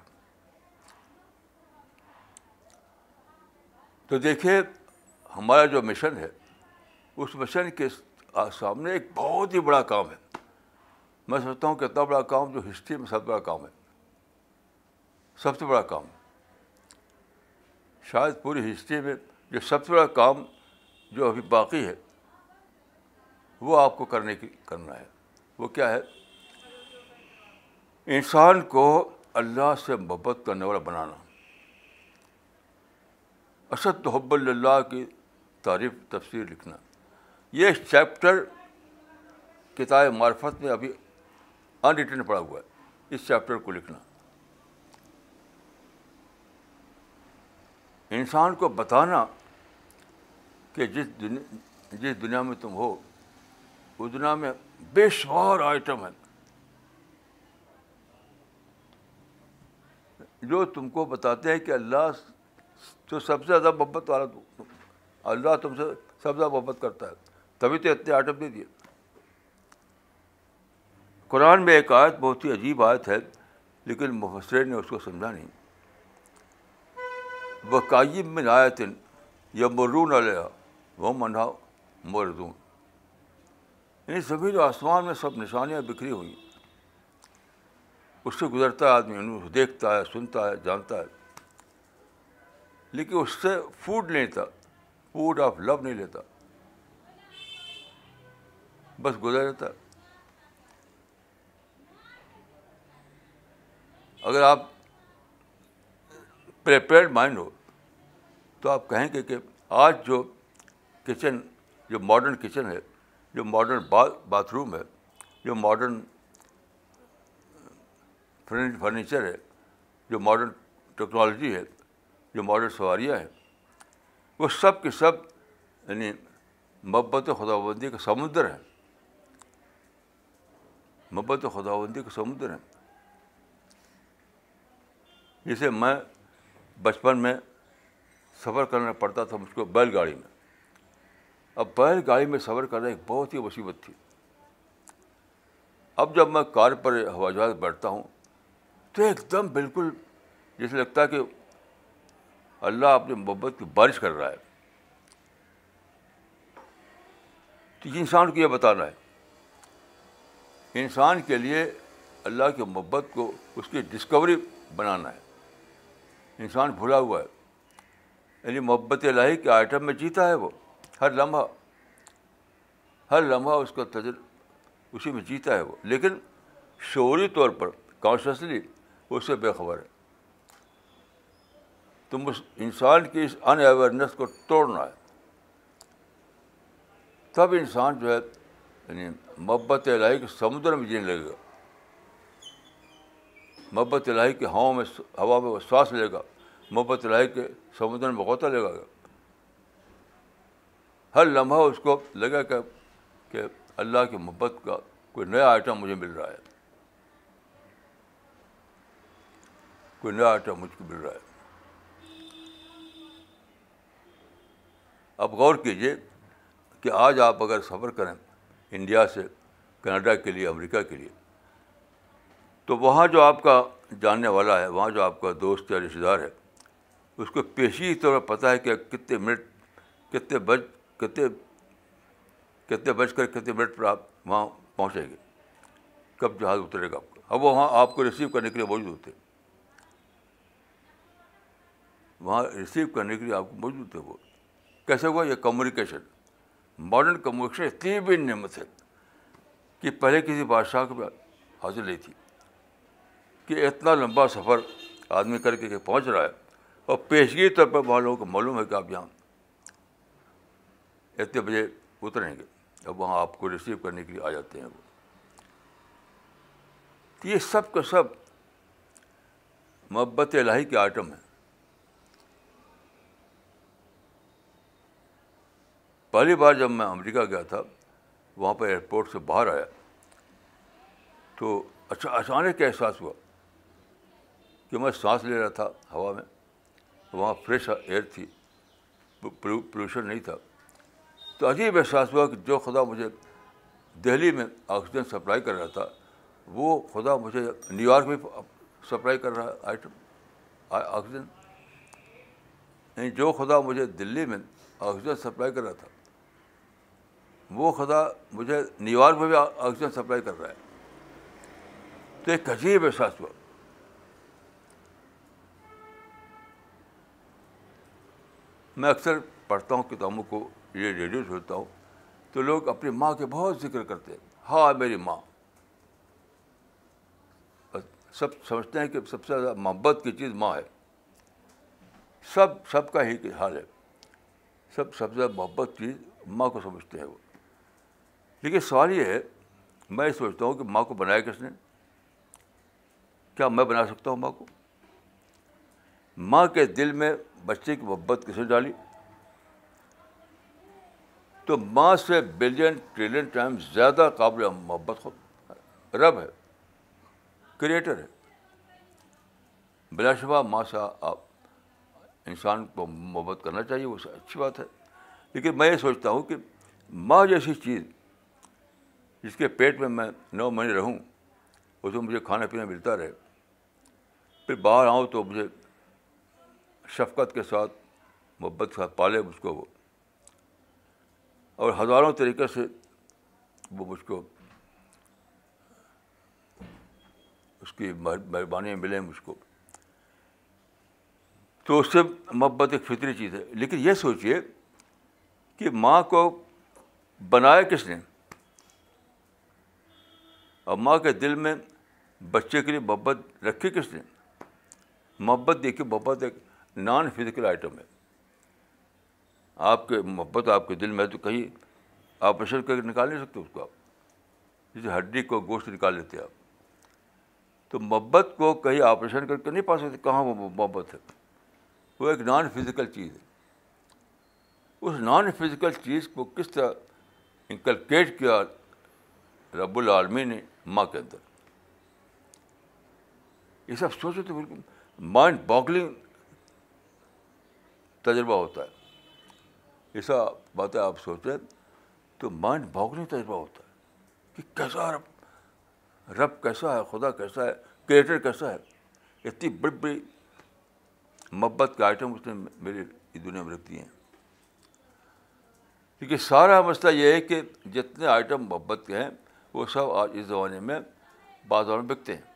तो देखिए हमारा जो मिशन है उस मिशन के सामने एक बहुत ही बड़ा काम है मैं सोचता हूँ कि इतना बड़ा काम जो हिस्ट्री में सबसे बड़ा काम है सबसे बड़ा काम शायद पूरी हिस्ट्री में जो सबसे बड़ा काम जो अभी बाकी है वो आपको करने की करना है वो क्या है इंसान को अल्लाह से मोहब्बत करने वाला बनाना असद हब्बल्ला की तारीफ तफसीर लिखना ये चैप्टर किताब मार्फत में अभी अनरिटर्न पड़ा हुआ है इस चैप्टर को लिखना इंसान को बताना कि जिस दुनिया जिस दुनिया में तुम हो उस दुनिया में बेशुमार आइटम है जो तुमको बताते हैं कि अल्लाह तो सबसे ज़्यादा मोहब्बत वाला तुम अल्लाह तुमसे सबसे ज़्यादा मोहब्बत करता है तभी तो इतने आइटम दे दिए कुरान में एक आयत बहुत ही अजीब आयत है लेकिन मुफसर ने उसको समझा नहीं वकाइब में आयतिन यमरून अलया वो मंडाव मोरदून इन सभी जो आसमान में सब निशानियाँ बिखरी हुई उससे गुजरता है आदमी देखता है सुनता है जानता है लेकिन उससे फूड नहीं लेता फूड ऑफ लव नहीं लेता बस गुजर जाता है अगर आप प्रिपेयर्ड माइंड हो तो आप कहेंगे कि आज जो किचन जो मॉडर्न किचन है जो मॉडर्न बाथरूम है जो मॉडर्न फर्नीचर है जो मॉडर्न टेक्नोलॉजी है जो मॉडर्न सवारियाँ हैं वो सब के सब यानी मोहब्बत खुदाबंदी का समुद्र है मब्बत खुदाबंदी का समुद्र है जिसे मैं बचपन में सफ़र करना पड़ता था मुझको बैलगाड़ी में अब बैलगाड़ी में सफ़र करना एक बहुत ही मुसीबत थी अब जब मैं कार पर हवा जहाज़ बैठता हूँ तो एकदम बिल्कुल जैसे लगता है कि अल्लाह अपनी मोहब्बत की बारिश कर रहा है तो इंसान को यह बताना है इंसान के लिए अल्लाह की मोहब्बत को उसकी डिस्कवरी बनाना है इंसान भुला हुआ है यानी मोहब्बत लाही के आइटम में जीता है वो हर लम्हा हर लम्हा उसका तजर उसी में जीता है वो लेकिन शोरी तौर पर कॉन्शसली वो उससे बेखबर है तुम उस इंसान की इस अनअवेयरनेस को तोड़ना है तब इंसान जो है यानी मब्बत लाही के समुद्र में जीने लगेगा मब्बत लाही के हवा में हवा में वो सांस लेगा मोहब्बत लाही के समुद्र में बगौता लगाएगा हर लम्हा उसको लगा कि, कि अल्लाह की मोहब्बत का कोई नया आइटम मुझे मिल रहा है कोई नया आइटम मुझको मिल रहा है अब गौर कीजिए कि आज आप अगर सफ़र करें इंडिया से कनाडा के लिए अमेरिका के लिए तो वहाँ जो आपका जानने वाला है वहाँ जो आपका दोस्त या रिश्तेदार है उसको पेशी तौर पर पता है कि कितने मिनट कितने बज कितने कितने बजकर कितने मिनट पर आप वहाँ पहुँचेंगे कब जहाज़ उतरेगा आपको अब वो वहाँ आपको रिसीव करने के लिए मौजूद होते वहाँ रिसीव करने के लिए आपको मौजूद थे वो कैसे हुआ ये कम्युनिकेशन मॉडर्न कम्युनिकेशन इतनी भी नियमित है कि पहले किसी बादशाह को हाजिर नहीं थी कि इतना लंबा सफ़र आदमी करके के पहुँच रहा है और पेशगी तौर पर वहाँ लोगों को मालूम है कि आप यहाँ इतने बजे उतरेंगे अब वहाँ आपको रिसीव करने के लिए आ जाते हैं वो तो ये सब का सब मोहब्बत लाही के आइटम है पहली बार जब मैं अमेरिका गया था वहाँ पर एयरपोर्ट से बाहर आया तो अच्छा अचानक एहसास हुआ कि मैं सांस ले रहा था हवा में वहाँ फ्रेश एयर थी पोल्यूशन नहीं था तो अजीब एहसास हुआ कि जो खुदा मुझे दिल्ली में ऑक्सीजन सप्लाई कर रहा था वो खुदा मुझे न्यूयॉर्क में सप्लाई कर रहा है आइटम ऑक्सीजन नहीं जो खुदा मुझे दिल्ली में ऑक्सीजन सप्लाई कर रहा था वो खुदा मुझे न्यूयॉर्क में भी ऑक्सीजन सप्लाई कर रहा है तो एक अजीब एहसास हुआ मैं अक्सर पढ़ता हूँ किताबों को ये रेडियो सुनता हूँ तो लोग अपनी माँ के बहुत जिक्र करते हैं हाँ मेरी माँ सब समझते हैं कि सबसे ज़्यादा मोहब्बत की चीज़ माँ है सब सबका ही हाल है सब सबसे ज़्यादा मोहब्बत चीज़ माँ को समझते हैं वो लेकिन सवाल ये है मैं सोचता हूँ कि माँ को बनाया किसने क्या मैं बना सकता हूँ माँ को माँ के दिल में बच्चे की मोहब्बत किसने डाली तो माँ से बिलियन ट्रिलियन टाइम ज़्यादा काबिल मोहब्बत खुद रब है क्रिएटर है बिलाशबा माँ से आप इंसान को मोहब्बत करना चाहिए वो अच्छी बात है लेकिन मैं ये सोचता हूँ कि माँ जैसी चीज़ जिसके पेट में मैं नौ महीने रहूँ उसमें मुझे खाना पीना मिलता रहे फिर बाहर आऊँ तो मुझे शफकत के साथ मोहब्बत के साथ पाले उसको और हज़ारों तरीक़े से वो मुझको उसकी मेहरबानी मिले मुझको तो उससे मोहब्बत एक फितरी चीज़ है लेकिन ये सोचिए कि माँ को बनाया किसने और माँ के दिल में बच्चे के लिए मोहब्बत रखी किसने मोहब्बत देखिए मोहब्बत एक नॉन फिजिकल आइटम है आपके मोहब्बत आपके दिल में है तो कहीं आप असर करके निकाल नहीं सकते उसको आप जैसे हड्डी को गोश्त निकाल लेते आप तो मोहब्बत को कहीं ऑपरेशन करके नहीं पा सकते कहाँ वो मोहब्बत है वो एक नॉन फिज़िकल चीज़ है उस नॉन फिज़िकल चीज़ को किस तरह इंकलकेट किया रबुल आलमी ने माँ के अंदर ये सब सोचो तो बिल्कुल माइंड बॉगलिंग तजर्बा होता है ऐसा बातें आप सोचें तो माइंड भागने तजा होता है कि कैसा रब रब कैसा है खुदा कैसा है क्रिएटर कैसा है इतनी बड़ी बड़ी मोहब्बत के आइटम उसने मेरी दुनिया में रख दिए हैं क्योंकि सारा मसला ये है कि जितने आइटम मोहब्बत के हैं वो सब आज इस ज़माने में बाज़ार में बिकते हैं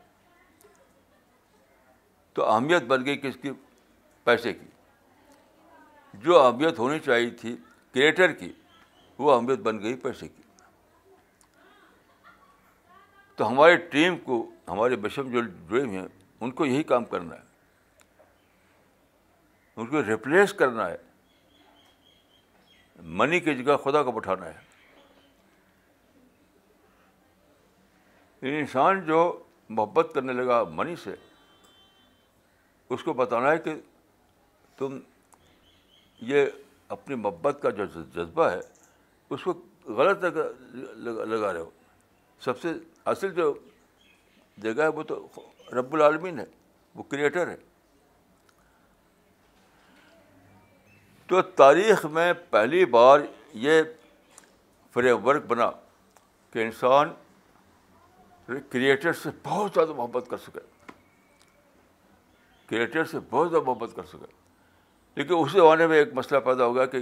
तो अहमियत बन गई किसकी पैसे की जो अहमियत होनी चाहिए थी क्रिएटर की वो अहमियत बन गई पैसे की तो हमारे टीम को हमारे बशम जो ड्रीम हैं उनको यही काम करना है उनको रिप्लेस करना है मनी की जगह खुदा को बैठाना है इंसान जो मोहब्बत करने लगा मनी से उसको बताना है कि तुम ये अपनी मोहब्बत का जो जज्बा है उसको गलत लगा रहे हो सबसे असल जो जगह है वो तो रब्बुल आलमीन है वो क्रिएटर है तो तारीख़ में पहली बार ये फ्रेमवर्क बना कि इंसान क्रिएटर से बहुत ज़्यादा मोहब्बत कर सके क्रिएटर से बहुत ज़्यादा मोहब्बत कर सके लेकिन उस जमाने में एक मसला पैदा हो गया कि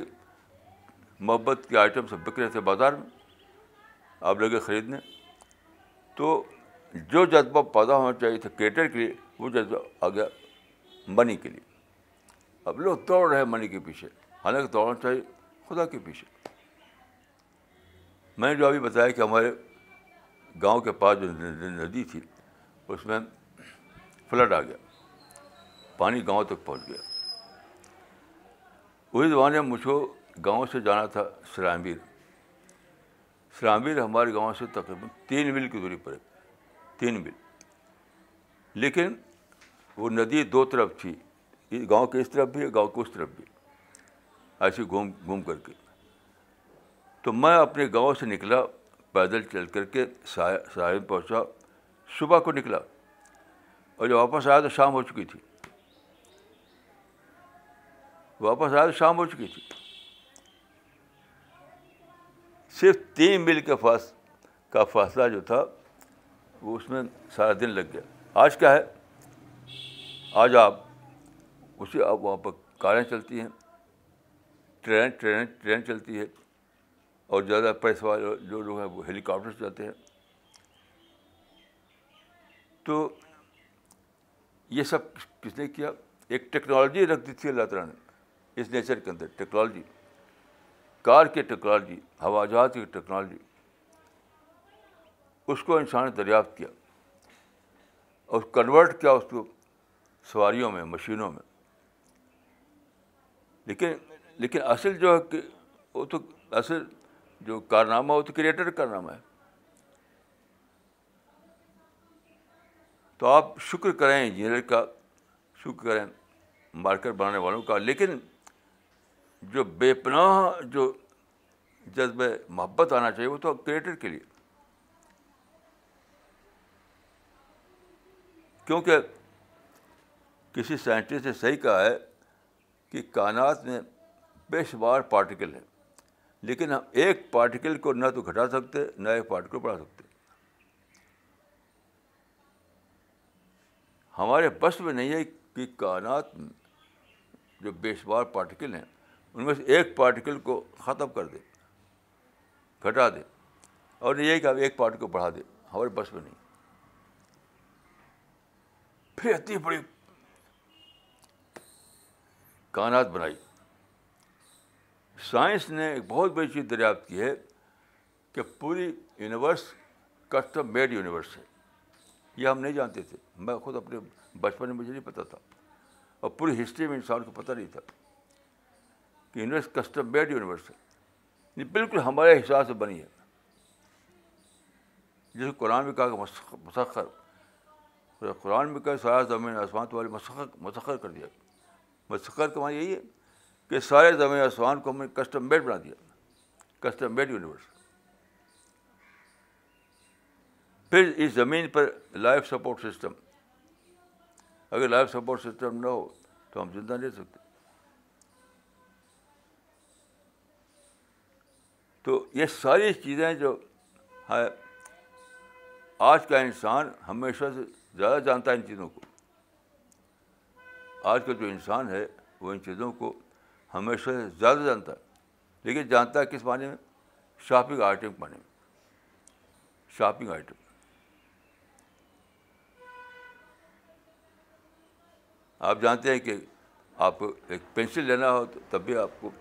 मोहब्बत के आइटम सब बिक रहे थे बाज़ार में आप लगे ख़रीदने तो जो जज्बा पैदा होना चाहिए था क्रिएटर के लिए वो जज्बा आ गया मनी के लिए अब लोग दौड़ रहे हैं मनी के पीछे हालांकि दौड़ना चाहिए खुदा के पीछे मैंने जो अभी बताया कि हमारे गांव के पास जो नदी थी उसमें फ्लड आ गया पानी गांव तक पहुंच गया उस ज़माने में मुझको गांव से जाना था सलामीर सलामीर हमारे गाँव से तकरीबन तीन मील की दूरी पर तीन मील लेकिन वो नदी दो तरफ थी गांव के इस तरफ भी गांव के उस तरफ भी ऐसे घूम घूम करके तो मैं अपने गांव से निकला पैदल चल करके सहाय सहाय पहुँचा सुबह को निकला और जब वापस आया तो शाम हो चुकी थी वापस आए शाम हो चुकी थी सिर्फ तीन मील के फास का फासला जो था वो उसमें सारा दिन लग गया आज क्या है आज आप उसे अब वहाँ पर कारें चलती हैं ट्रेन ट्रेन ट्रेन चलती है और ज़्यादा पैसे वाले जो लोग हैं वो हेलीकॉप्टर से जाते हैं तो ये सब किसने किया एक टेक्नोलॉजी रख दी थी अल्लाह तला ने इस नेचर के अंदर टेक्नोलॉजी कार की टेक्नोलॉजी हवा जहाज की टेक्नोलॉजी उसको इंसान ने दरियाफ्त किया और कन्वर्ट किया उसको सवारियों में मशीनों में लेकिन लेकिन असल जो है वो तो असल जो कारनामा वो तो क्रिएटर कारनामा है तो आप शुक्र करें इंजीनियर का शुक्र करें मार्कर बनाने वालों का लेकिन जो बेपनाह जो जज्ब मोहब्बत आना चाहिए वो तो क्रिएटर के लिए क्योंकि किसी साइंटिस्ट ने सही कहा है कि कानात में बेशुमार पार्टिकल हैं लेकिन हम एक पार्टिकल को ना तो घटा सकते ना एक पार्टिकल बढ़ा सकते हमारे बस में नहीं है कि कायनात जो बेशुमार पार्टिकल हैं उनमें से एक पार्टिकल को ख़त्म कर दे घटा दे और ये कि आप एक पार्ट को बढ़ा दे हमारे बस में नहीं फिर इतनी बड़ी कायनात बनाई साइंस ने एक बहुत बड़ी चीज़ दरियाफ्त की है कि पूरी यूनिवर्स कस्टम मेड यूनिवर्स है यह हम नहीं जानते थे मैं खुद अपने बचपन में मुझे नहीं पता था और पूरी हिस्ट्री में इंसान को पता नहीं था कि यूनिवर्स कस्टम बेड यूनिवर्स है ये बिल्कुल हमारे हिसाब से बनी है जैसे कुरान में कहा कि मसखर तो कुरान में कहा सारा ज़मीन आसमान तो वाले मसखर मसखर कर दिया मसखर तो माना यही है कि सारे ज़मीन आसमान को हमने कस्टम बेड बना दिया कस्टम बेड यूनिवर्स फिर इस ज़मीन पर लाइफ सपोर्ट सिस्टम अगर लाइफ सपोर्ट सिस्टम ना हो तो हम जिंदा नहीं सकते तो ये सारी चीज़ें जो है आज का इंसान हमेशा से ज़्यादा जानता है इन चीज़ों को आज का जो इंसान है वो इन चीज़ों को हमेशा से ज़्यादा जानता है लेकिन जानता है किस माने में शॉपिंग आइटम के माने में शॉपिंग आइटम आप जानते हैं कि आप एक पेंसिल लेना हो तो तब भी आपको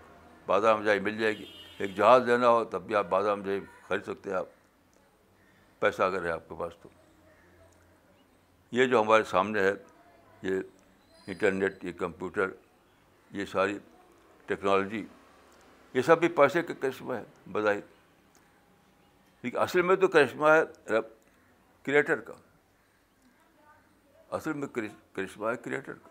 बाजार में जाए मिल जाएगी एक जहाज़ लेना हो तब भी आप बादाम जैब खरीद सकते हैं आप पैसा अगर है आपके पास तो ये जो हमारे सामने है ये इंटरनेट ये कंप्यूटर ये सारी टेक्नोलॉजी ये सब भी पैसे के करिश्मा है बजाय लेकिन असल में तो करिश्मा है क्रिएटर का असल में करिश्मा है क्रिएटर का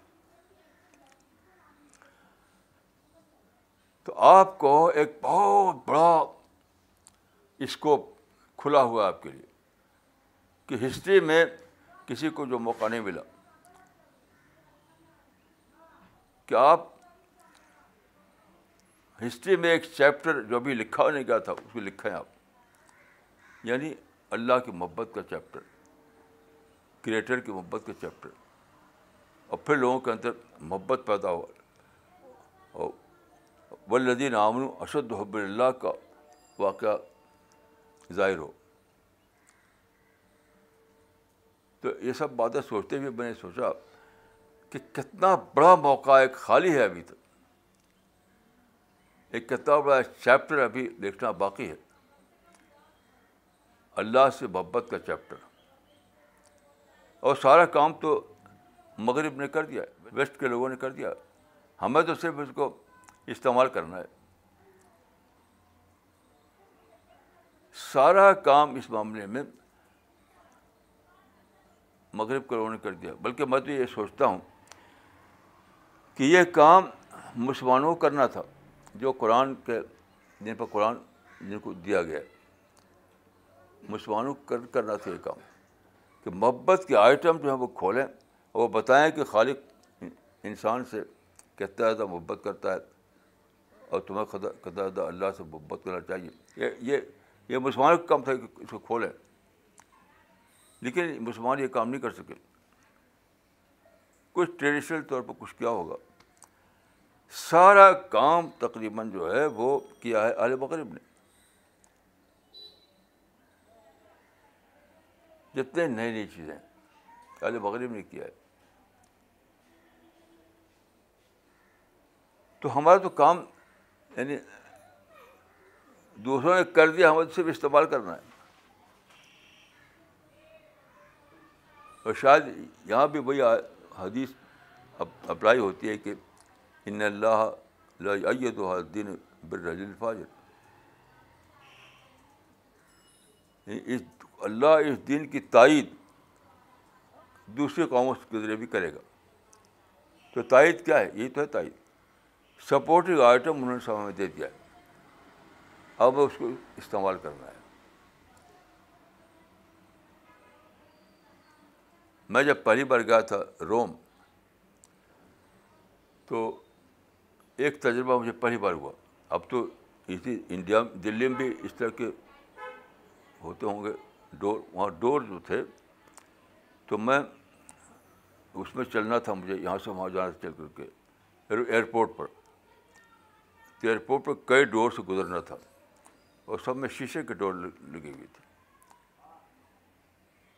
तो आपको एक बहुत बड़ा स्कोप खुला हुआ आपके लिए कि हिस्ट्री में किसी को जो मौका नहीं मिला कि आप हिस्ट्री में एक चैप्टर जो भी लिखा नहीं गया था उसको है आप यानी अल्लाह की मोहब्बत का चैप्टर क्रिएटर की मोहब्बत का चैप्टर और फिर लोगों के अंदर मोहब्बत पैदा हुआ और वल्लिन आमन अशद हब्बल्ला का वाक़ ज़ाहिर हो तो ये सब बातें सोचते हुए मैंने सोचा कि कितना बड़ा मौका एक खाली है अभी तक तो। एक कितना बड़ा चैप्टर अभी देखना बाकी है अल्लाह से मोहब्बत का चैप्टर और सारा काम तो मगरब ने कर दिया वेस्ट के लोगों ने कर दिया हमें तो सिर्फ इसको इस्तेमाल करना है सारा काम इस मामले में मगरब को उन्होंने कर दिया बल्कि मैं तो ये सोचता हूँ कि यह काम मुसलमानों को करना था जो कुरान के जिन पर कुरान जिनको दिया गया मुसलमानों को कर, करना था ये काम कि मोहब्बत के आइटम जो हैं वो खोलें और बताएँ कि खालिक इंसान से कितना ज़्यादा तो मोहब्बत करता है और तुम्हें खुदा खदा अल्लाह से मोहब्बत करना चाहिए ये ये ये मुसलमान का काम था इसको खोलें लेकिन मुसलमान ये काम नहीं कर सके कुछ ट्रेडिशनल तौर पर कुछ क्या होगा सारा काम तकरीबन जो है वो किया है आल मगरब ने जितने नई नई चीज़ें आल मगरब ने किया है तो हमारा तो काम यानी दूसरों ने कर दिया हमें सिर्फ इस्तेमाल करना है और शायद यहाँ भी वही हदीस अप्लाई होती है कि इन अल्लाह दिन बरफाजर इस अल्लाह इस दिन की तइद दूसरे कामों के ज़रिए भी करेगा तो तइद क्या है यही तो है तइद सपोर्टिंग आइटम उन्होंने समय में दे दिया अब उसको इस्तेमाल करना है मैं जब पहली बार गया था रोम तो एक तजुर्बा मुझे पहली बार हुआ अब तो इसी इंडिया दिल्ली में भी इस तरह के होते होंगे डोर वहाँ डोर जो थे तो मैं उसमें चलना था मुझे यहाँ से वहाँ जाना था चल करके एयरपोर्ट पर तो एयरपोर्ट पर कई डोर से गुजरना था और सब में शीशे के डोर लगी हुई थी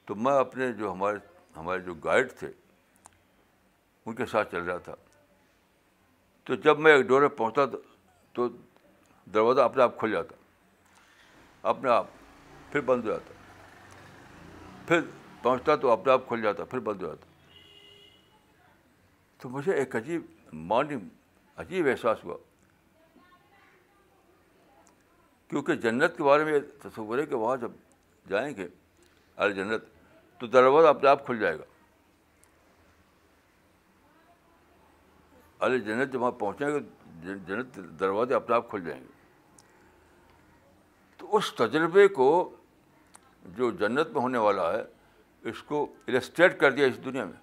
तो मैं अपने जो हमारे हमारे जो गाइड थे उनके साथ चल रहा था तो जब मैं एक डोर पर पहुँचता तो दरवाज़ा अपने आप खुल जाता अपने आप फिर बंद हो जाता फिर पहुँचता तो अपने आप खुल जाता फिर बंद हो जाता तो मुझे एक अजीब मॉर्निंग अजीब एहसास हुआ क्योंकि जन्नत के बारे में तस्वर है कि वहाँ जब जाएंगे अल जन्नत तो दरवाज़ा अपने आप खुल जाएगा अल जन्नत जब वहाँ पहुँचेंगे तो जन्नत दरवाजे अपने आप खुल जाएंगे तो उस तजर्बे को जो जन्नत में होने वाला है इसको इलस्ट्रेट कर दिया इस दुनिया में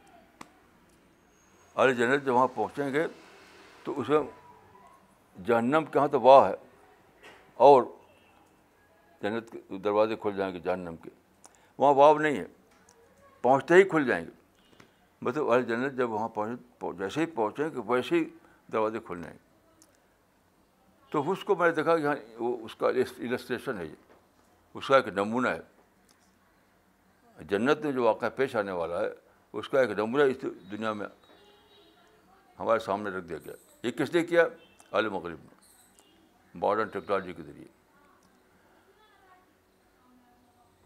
अल जन्नत जब वहाँ पहुँचेंगे तो उसमें जहन्नम के यहाँ तो वाह है और जन्नत के दरवाजे खुल जाएंगे जहन्नम के वहाँ वाव नहीं है पहुँचते ही खुल जाएंगे मतलब अल जन्नत जब वहाँ पहुँचे जैसे ही पहुँचेंगे वैसे ही दरवाजे खुल जाएंगे तो उसको मैंने देखा कि हाँ वो उसका इलस्ट्रेशन है ये उसका एक नमूना है जन्नत में जो वाक़ पेश आने वाला है उसका एक नमूना इस दुनिया में हमारे सामने रख दिया गया ये किसने किया अल मगरब ने मॉडर्न टेक्नोलॉजी के ज़रिए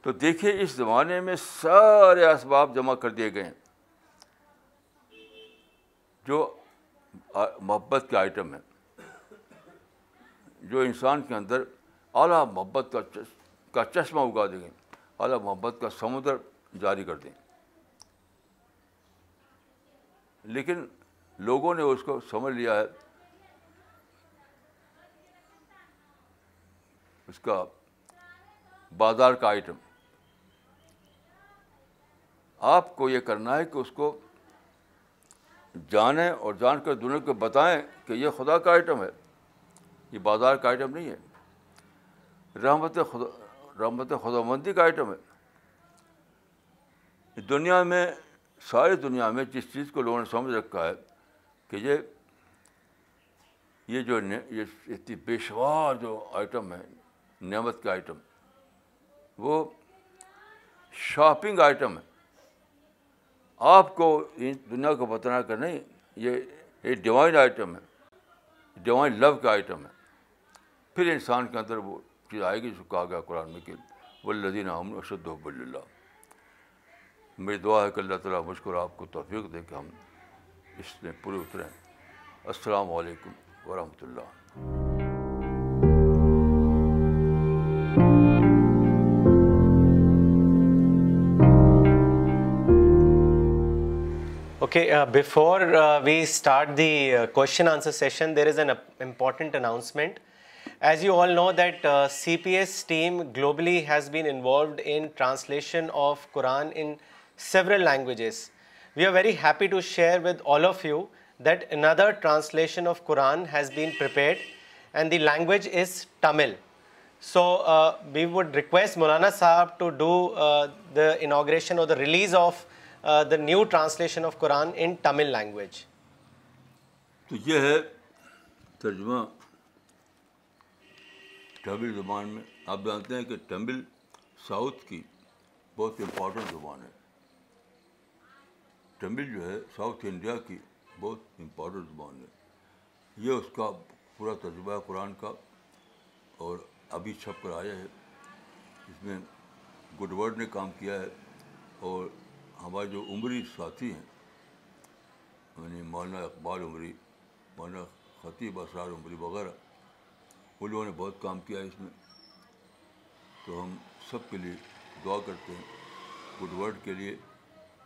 तो देखिए इस ज़माने में सारे इसबाब जमा कर दिए गए जो मोहब्बत के आइटम हैं जो इंसान के अंदर अला मोहब्बत का चश, का चश्मा उगा देंगे आला मोहब्बत का समुद्र जारी कर दें लेकिन लोगों ने उसको समझ लिया है उसका बाजार का आइटम आपको ये करना है कि उसको जानें और जान कर दुनिया को बताएं कि ये खुदा का आइटम है ये बाज़ार का आइटम नहीं है रहमत खुदा रहमत खुदाबंदी का आइटम है दुनिया में सारी दुनिया में जिस चीज़ को लोगों ने समझ रखा है कि ये ये जो ये इतनी बेशवार जो आइटम है नमत का आइटम वो शॉपिंग आइटम है आपको इस दुनिया को बतना कर नहीं ये ये डिवाइन आइटम है डिवाइन लव का आइटम है फिर इंसान के अंदर वो चीज़ आएगी जो कहा गया कुरान में कि वल्लदीन हम अशुद्ध मेरी दुआ है कि अल्लाह ताला मुझको और आपको तोफ़ी दे के हम इसमें पूरे उतरें असलकम वरहमल Okay, uh, before uh, we start the uh, question answer session, there is an important announcement. As you all know that uh, CPS team globally has been involved in translation of Quran in several languages. We are very happy to share with all of you that another translation of Quran has been prepared and the language is Tamil. So uh, we would request Mulana Saab to do uh, the inauguration or the release of the new translation of Quran in Tamil language तो यह है तर्जमा तमिल ज़ुबान में आप जानते हैं कि तमिल साउथ की बहुत इम्पोर्टेंट ज़ुबान है तमिल जो है साउथ इंडिया की बहुत इम्पोर्टेंट ज़ुबान है यह उसका पूरा तजुर्बा है कुरान का और अभी छप कर आया है इसमें गुडवर्ड ने काम किया है और हमारे जो उमरी साथी हैं यानी मौलाना इकबाल उमरी मौलाना ख़तीब असरार उमरी वगैरह उन लोगों ने बहुत काम किया है इसमें तो हम सब के लिए दुआ करते हैं गुड वर्ड के लिए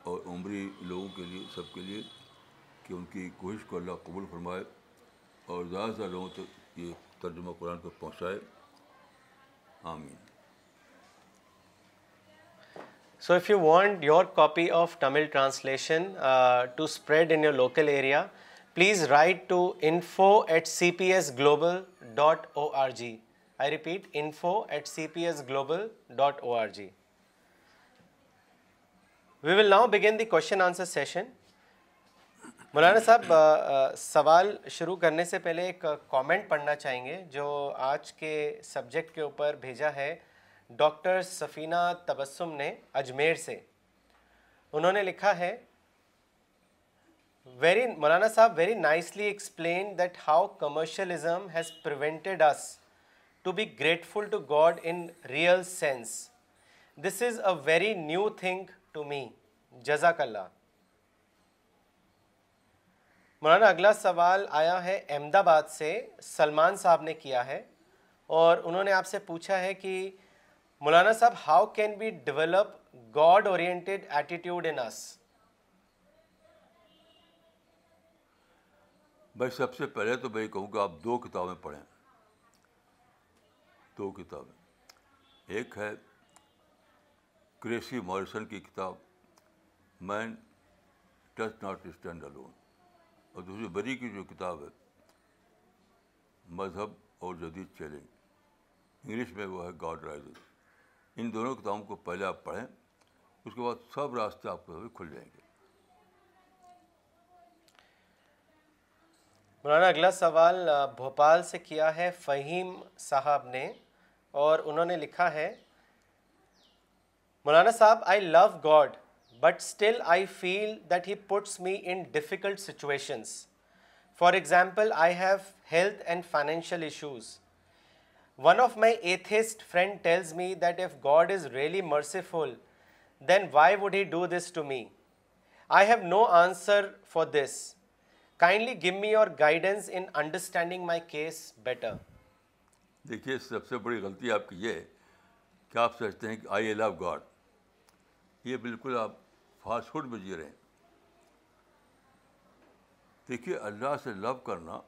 और उमरी लोगों के लिए सब के लिए कि उनकी कोशिश को अल्लाह कबूल फरमाए और ज़्यादा से ज़्यादा लोगों तक तो ये तर्जुमा कुरान को पहुँचाए आमीन So if you want your copy of Tamil translation uh, to spread in your local area, please write to info at cpsglobal.org. I repeat, info at cpsglobal.org. We will now begin the question answer session. मौलाना साहब सवाल शुरू करने से पहले एक comment पढ़ना चाहेंगे जो आज के सब्जेक्ट के ऊपर भेजा है डॉक्टर सफीना तबस्सुम ने अजमेर से उन्होंने लिखा है वेरी मौलाना साहब very nicely explain that how commercialism has prevented us to be grateful to God in real sense this is a very new thing to me जजाकल्ला मौलाना अगला सवाल आया है अहमदाबाद से सलमान साहब ने किया है और उन्होंने आपसे पूछा है कि मौलाना साहब how can be develop God oriented attitude in us भाई सबसे पहले तो मैं कहूँगा आप दो किताबें पढ़ें दो किताबें एक है क्रेसी मॉरिसन की किताब man does not stand alone और दूसरी बरी की जो किताब है मजहब और जदीद चैलेंज इंग्लिश में वो है गॉड राइजेस इन दोनों किताबों को पहले आप पढ़ें उसके बाद सब रास्ते आपको खुल जाएंगे मौलाना अगला सवाल भोपाल से किया है फ़हीम साहब ने और उन्होंने लिखा है मौलाना साहब I love God but still I feel that he puts me in difficult situations for example I have health and financial issues One of my atheist friend tells me that if God is really merciful, then why would he do this to me? I have no answer for this. Kindly give me your guidance in understanding my case better. देखिए सबसे बड़ी गलती आपकी ये कि आप सोचते हैं कि आई लव गॉड ये बिल्कुल आप फास्ट फूड में हैं देखिए अल्लाह से लव करना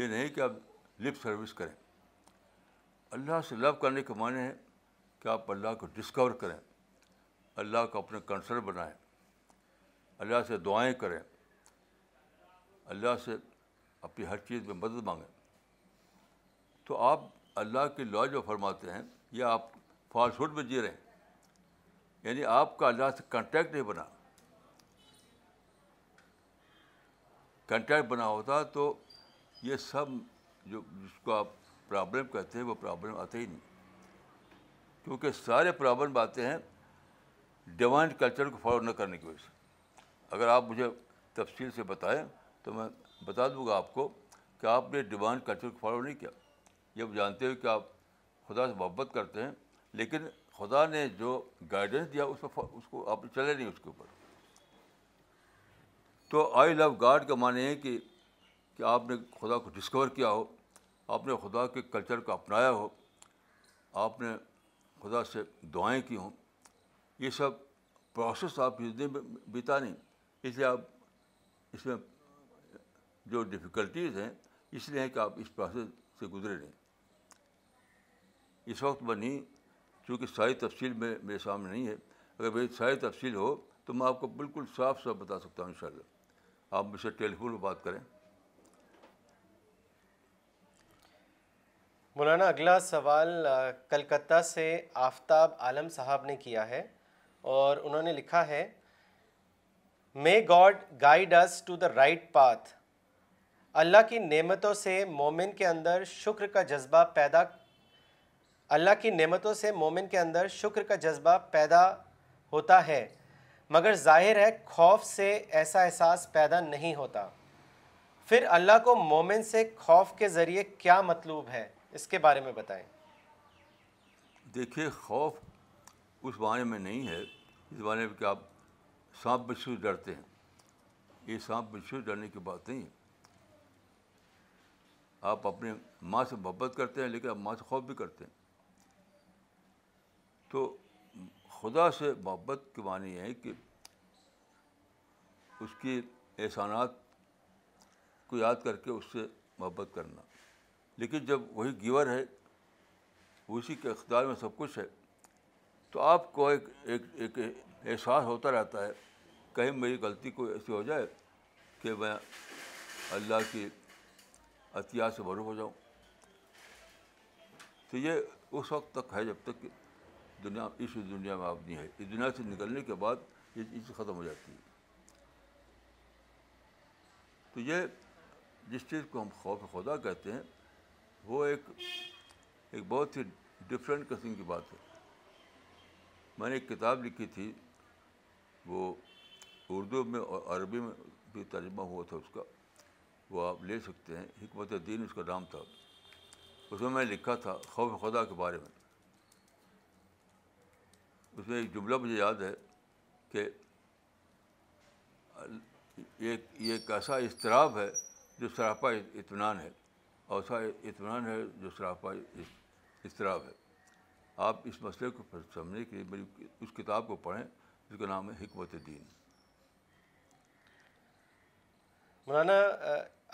ये नहीं कि आप लिप सर्विस करें अल्लाह से लव करने के माने हैं कि आप अल्लाह को डिस्कवर करें अल्लाह को अपने कंसर्न बनाएं अल्लाह से दुआएं करें अल्लाह से अपनी हर चीज़ में मदद मांगें तो आप अल्लाह की लॉ जो फरमाते हैं या आप फॉल्सहुड में जी रहे हैं यानी आपका अल्लाह से कांटेक्ट नहीं बना कांटेक्ट बना होता तो ये सब जो जिसको आप प्रॉब्लम कहते हैं वो प्रॉब्लम आते ही नहीं क्योंकि सारे प्रॉब्लम आते हैं डिवाइन कल्चर को फॉलो न करने की वजह से अगर आप मुझे तफसील से बताएं तो मैं बता दूंगा आपको कि आपने डिवाइन कल्चर को फॉलो नहीं किया ये जानते हो कि आप खुदा से मोहब्बत करते हैं लेकिन खुदा ने जो गाइडेंस दिया उस पर उसको आप चले नहीं उसके ऊपर तो आई लव गाड का माने हैं कि, कि आपने खुदा को डिस्कवर किया हो आपने खुदा के कल्चर को अपनाया हो आपने खुदा से दुआएं की हों ये सब प्रोसेस आप जिंदगी में बीता नहीं इसलिए आप इसमें जो डिफ़िकल्टीज़ हैं इसलिए है कि आप इस प्रोसेस से गुजरे नहीं इस वक्त बनी चूँकि सारी तफसील में मेरे सामने नहीं है अगर मेरी सारी तफसील हो तो मैं आपको बिल्कुल साफ साफ बता सकता हूँ इन आप मुझसे टेलीफोन पर बात करें मौलाना अगला सवाल कलकत्ता से आफ्ताब आलम साहब ने किया है और उन्होंने लिखा है may God guide us to the right path अल्लाह की नेमतों से मोमिन के अंदर शुक्र का जज्बा पैदा अल्लाह की नेमतों से मोमिन के अंदर शुक्र का जज्बा पैदा होता है मगर जाहिर है खौफ से ऐसा एहसास पैदा नहीं होता फिर अल्लाह को मोमिन से खौफ के ज़रिए क्या मतलूब है इसके बारे में बताएं देखिए खौफ उस बारे में नहीं है इस बारे में कि आप सांप बिच्छू डरते हैं ये सांप बिच्छू डरने की बात नहीं है आप अपने माँ से मोहब्बत करते हैं लेकिन आप माँ से खौफ भी करते हैं तो खुदा से मोहब्बत के माने ये है कि उसके एहसानात को याद करके उससे मोहब्बत करना लेकिन जब वही गिवर है उसी के अख्तियार में सब कुछ है तो आपको एक एक एक एहसास होता रहता है कहीं मेरी गलती कोई ऐसी हो जाए कि मैं अल्लाह की अतिया से भरूफ हो जाऊँ तो ये उस वक्त तक है जब तक कि दुनिया इस दुनिया में आप नहीं है इस दुनिया से निकलने के बाद ये चीज़ ख़त्म हो जाती है तो ये जिस चीज़ को हम खौफ खुदा कहते हैं वो एक एक बहुत ही डिफरेंट कस्म की बात है मैंने एक किताब लिखी थी वो उर्दू में और अरबी में भी तर्जमा हुआ था उसका वो आप ले सकते हैं हमत दीन उसका नाम था उसमें मैंने लिखा था खौफ खुदा के बारे में उसमें एक जुमला मुझे याद है कि एक ये एक ऐसा इसतराब है जो सरापा इतमान है ऐसा इतमान है जो सरापा इसतराब है आप इस मसले को समझने के लिए मेरी उस किताब को पढ़ें जिसका नाम है हमत दीन मौलाना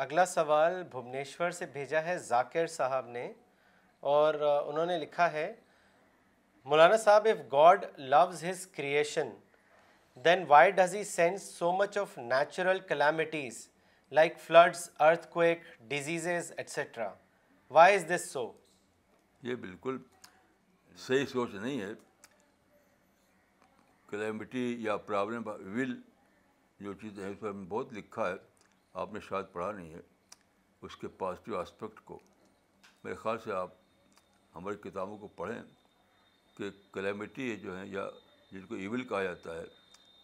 अगला सवाल भुवनेश्वर से भेजा है जाकिर साहब ने और उन्होंने लिखा है मौलाना साहब if God loves his creation then why does he send so much of natural calamities like floods, earthquake, diseases, etc. Why is this so? ये बिल्कुल सही सोच नहीं है क्लैमिटी या प्रॉब्लम विल जो चीज़ है पर बहुत लिखा है आपने शायद पढ़ा नहीं है उसके पॉजिटिव एस्पेक्ट को मेरे ख्याल से आप हमारी किताबों को पढ़ें कि क्लैमिटी जो है या जिनको इविल कहा जाता है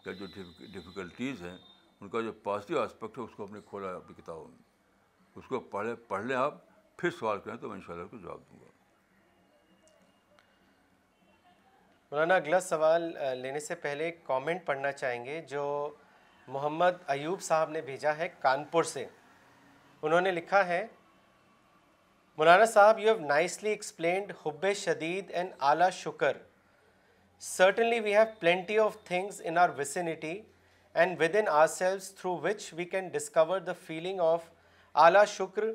या जो डिफ़िकल्टीज़ हैं उनका जो पॉजिटिव एस्पेक्ट है उसको हमने खोला है अपनी किताबों में उसको पढ़े पढ़ लें आप फिर सवाल करें तो मैं इंशाल्लाह को जवाब दूंगा मौलाना अगला सवाल लेने से पहले एक कमेंट पढ़ना चाहेंगे जो मोहम्मद अयूब साहब ने भेजा है कानपुर से उन्होंने लिखा है मौलाना साहब यू हैव नाइसली एक्सप्लेन हुब शदीद एंड आला शुक्र certainly we have plenty of things in our vicinity and within ourselves through which we can discover the feeling of ala shukr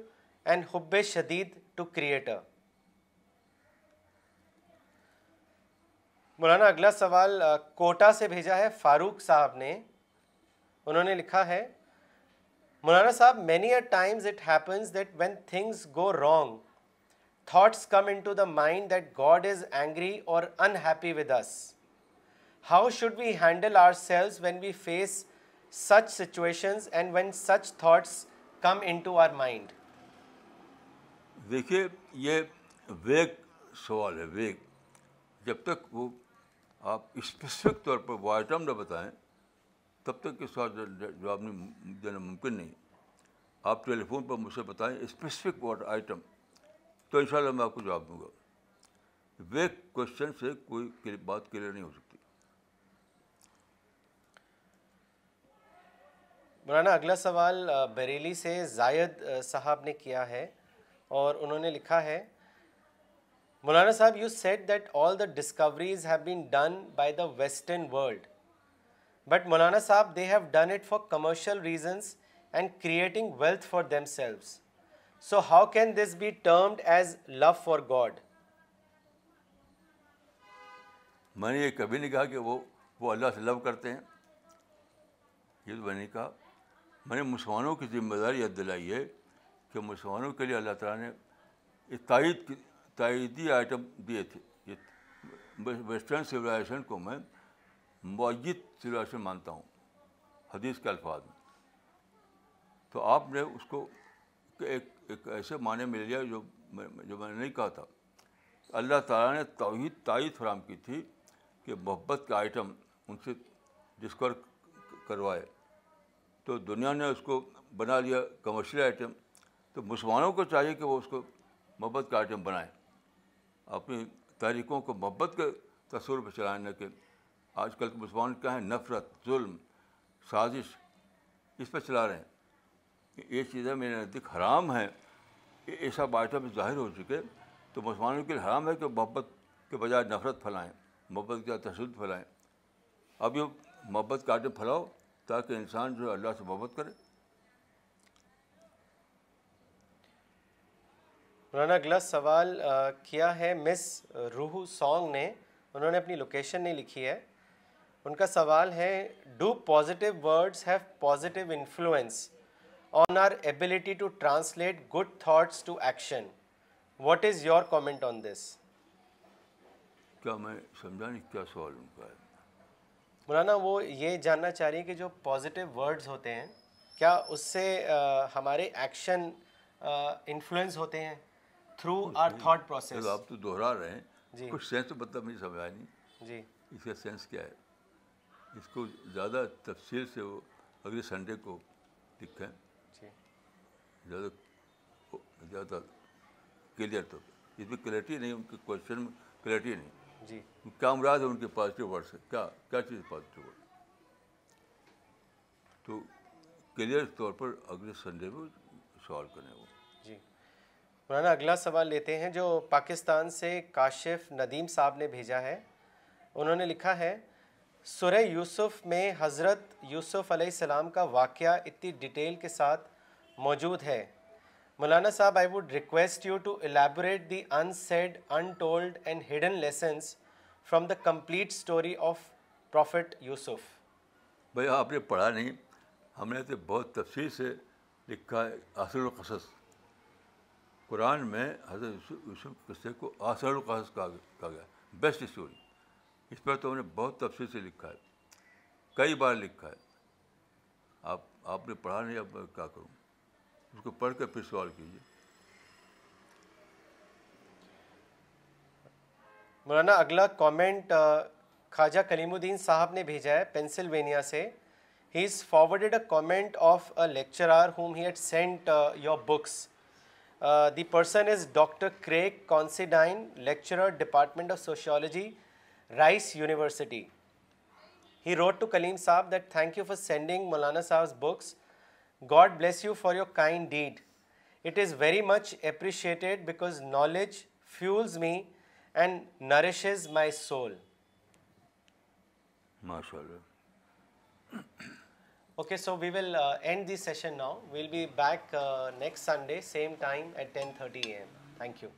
and hubbe shadid to creator मौलाना अगला सवाल कोटा से भेजा है फारूक साहब ने उन्होंने लिखा है मौलाना साहब many a times it happens that when things go wrong thoughts come in to the mind that God is angry और unhappy with us How should we handle ourselves when we face such situations and when such thoughts come into our mind? देखिए ये वेग सवाल है वेग जब तक वो आप स्पेसिफिक तौर पर वो आइटम न बताएं तब तक सवाल जवाब नहीं देना मुमकिन नहीं आप टेलीफोन पर मुझसे बताएं स्पेसिफिक वाट आइटम तो इंशाल्लाह मैं आपको जवाब दूंगा वेग क्वेश्चन से कोई बात क्लियर नहीं हो सकती मौलाना अगला सवाल बरेली से जायद साहब ने किया है और उन्होंने लिखा है मौलाना साहब you said that all the discoveries have been done by the western world but मौलाना साहब they have done it for commercial reasons and creating wealth for them so how can this be termed as love for God मैंने ये कभी नहीं कहा कि वो वो अल्लाह से लव करते हैं ये तो मैंने कहा मैंने मुसलमानों की जिम्मेदारी याद दिलाई है कि मुसलमानों के लिए अल्लाह ताला ने तायद तायदी आइटम दिए थे वेस्टर्न सिविलाइजेशन को मैं मुजिद सिविलाइजेशन मानता हूँ हदीस के अल्फाज में तो आपने उसको एक एक ऐसे माने में लिया जो मैं, जो मैंने नहीं कहा था अल्लाह तला ने तोहद तायद फ्राहम की थी कि मोहब्बत का आइटम उनसे डिस्कवर करवाए तो दुनिया ने उसको बना लिया कमर्शियल आइटम तो मुसलमानों को चाहिए कि वो उसको मोहब्बत का आइटम बनाएं अपनी तहरीकों को मोहब्बत के तस्वर पर चलाने के कि आजकल के मुसलमान क्या है नफ़रत जुल्म साजिश इस पर चला रहे हैं ये चीज़ें मेरे नज़दीक हराम है ये सब आइटम जाहिर हो चुके तो मुसलमानों के लिए हराम है कि मोहब्बत के बजाय नफ़रत फैलाएँ मोहब्बत के तशद फैलाएँ अब ये मोहब्बत का आइटम फैलाओ ताकि इंसान जो है अल्लाह से मोहब्बत करे मौलाना अगला सवाल आ, किया है मिस रूह सॉन्ग ने उन्होंने अपनी लोकेशन नहीं लिखी है उनका सवाल है do positive words have positive influence on our ability to translate good thoughts to action what is your comment on this क्या मैं समझा नहीं क्या सवाल उनका है मौलाना वो ये जानना चाह रही है कि जो पॉजिटिव वर्ड्स होते हैं क्या उससे हमारे एक्शन इन्फ्लुएंस होते हैं थ्रू आर थॉट प्रोसेस आप तो दोहरा रहे हैं जी कुछ सेंस तो मतलब मुझे समझा नहीं जी इसका सेंस क्या है इसको ज़्यादा तफसील से वो अगले संडे को दिखें जी ज़्यादा ज़्यादा क्लियर तो इसमें क्लैरिटी नहीं उनके क्वेश्चन में क्लैरिटी नहीं जी क्या मुराद है उनके पॉजिटिव वर्ड से क्या क्या चीज़ पॉजिटिव वर्ड तो क्लियर तौर पर अगले संडे में सवाल करें वो जी मौलाना अगला सवाल लेते हैं जो पाकिस्तान से काशिफ नदीम साहब ने भेजा है उन्होंने लिखा है सुरह यूसुफ में हज़रत यूसुफ़ सलाम का वाक़ इतनी डिटेल के साथ मौजूद है Mulana Saab, I would request you to elaborate the unsaid, untold and hidden lessons from the complete story of Prophet Yusuf. भैया आपने पढ़ा नहीं हमने तो बहुत तफसील से लिखा है आसर कसस कुरान में हजरत यूसुफ किस्से को आसर कसस कहा गया बेस्ट स्टोरी इस पर तो हमने बहुत तफसील से लिखा है कई बार लिखा है आप आपने पढ़ा नहीं अब मैं क्या करूँ उसको पढ़ कर फिर सवाल कीजिए मौलाना अगला कमेंट ख्वाजा कलीमुद्दीन साहब ने भेजा है पेंसिल्वेनिया से he has forwarded a comment of a lecturer whom he had sent uh, your books. Uh, the person is Dr. Craig Considine, lecturer, Department of Sociology, Rice University. He wrote to Kaleem Saab that thank you for sending Maulana Saab's books. God bless you for your kind deed. It is very much appreciated because knowledge fuels me and nourishes my soul. MashaAllah. okay, so we will uh, end this session now. We'll be back uh, next Sunday, same time at 10.30 a.m. Thank you.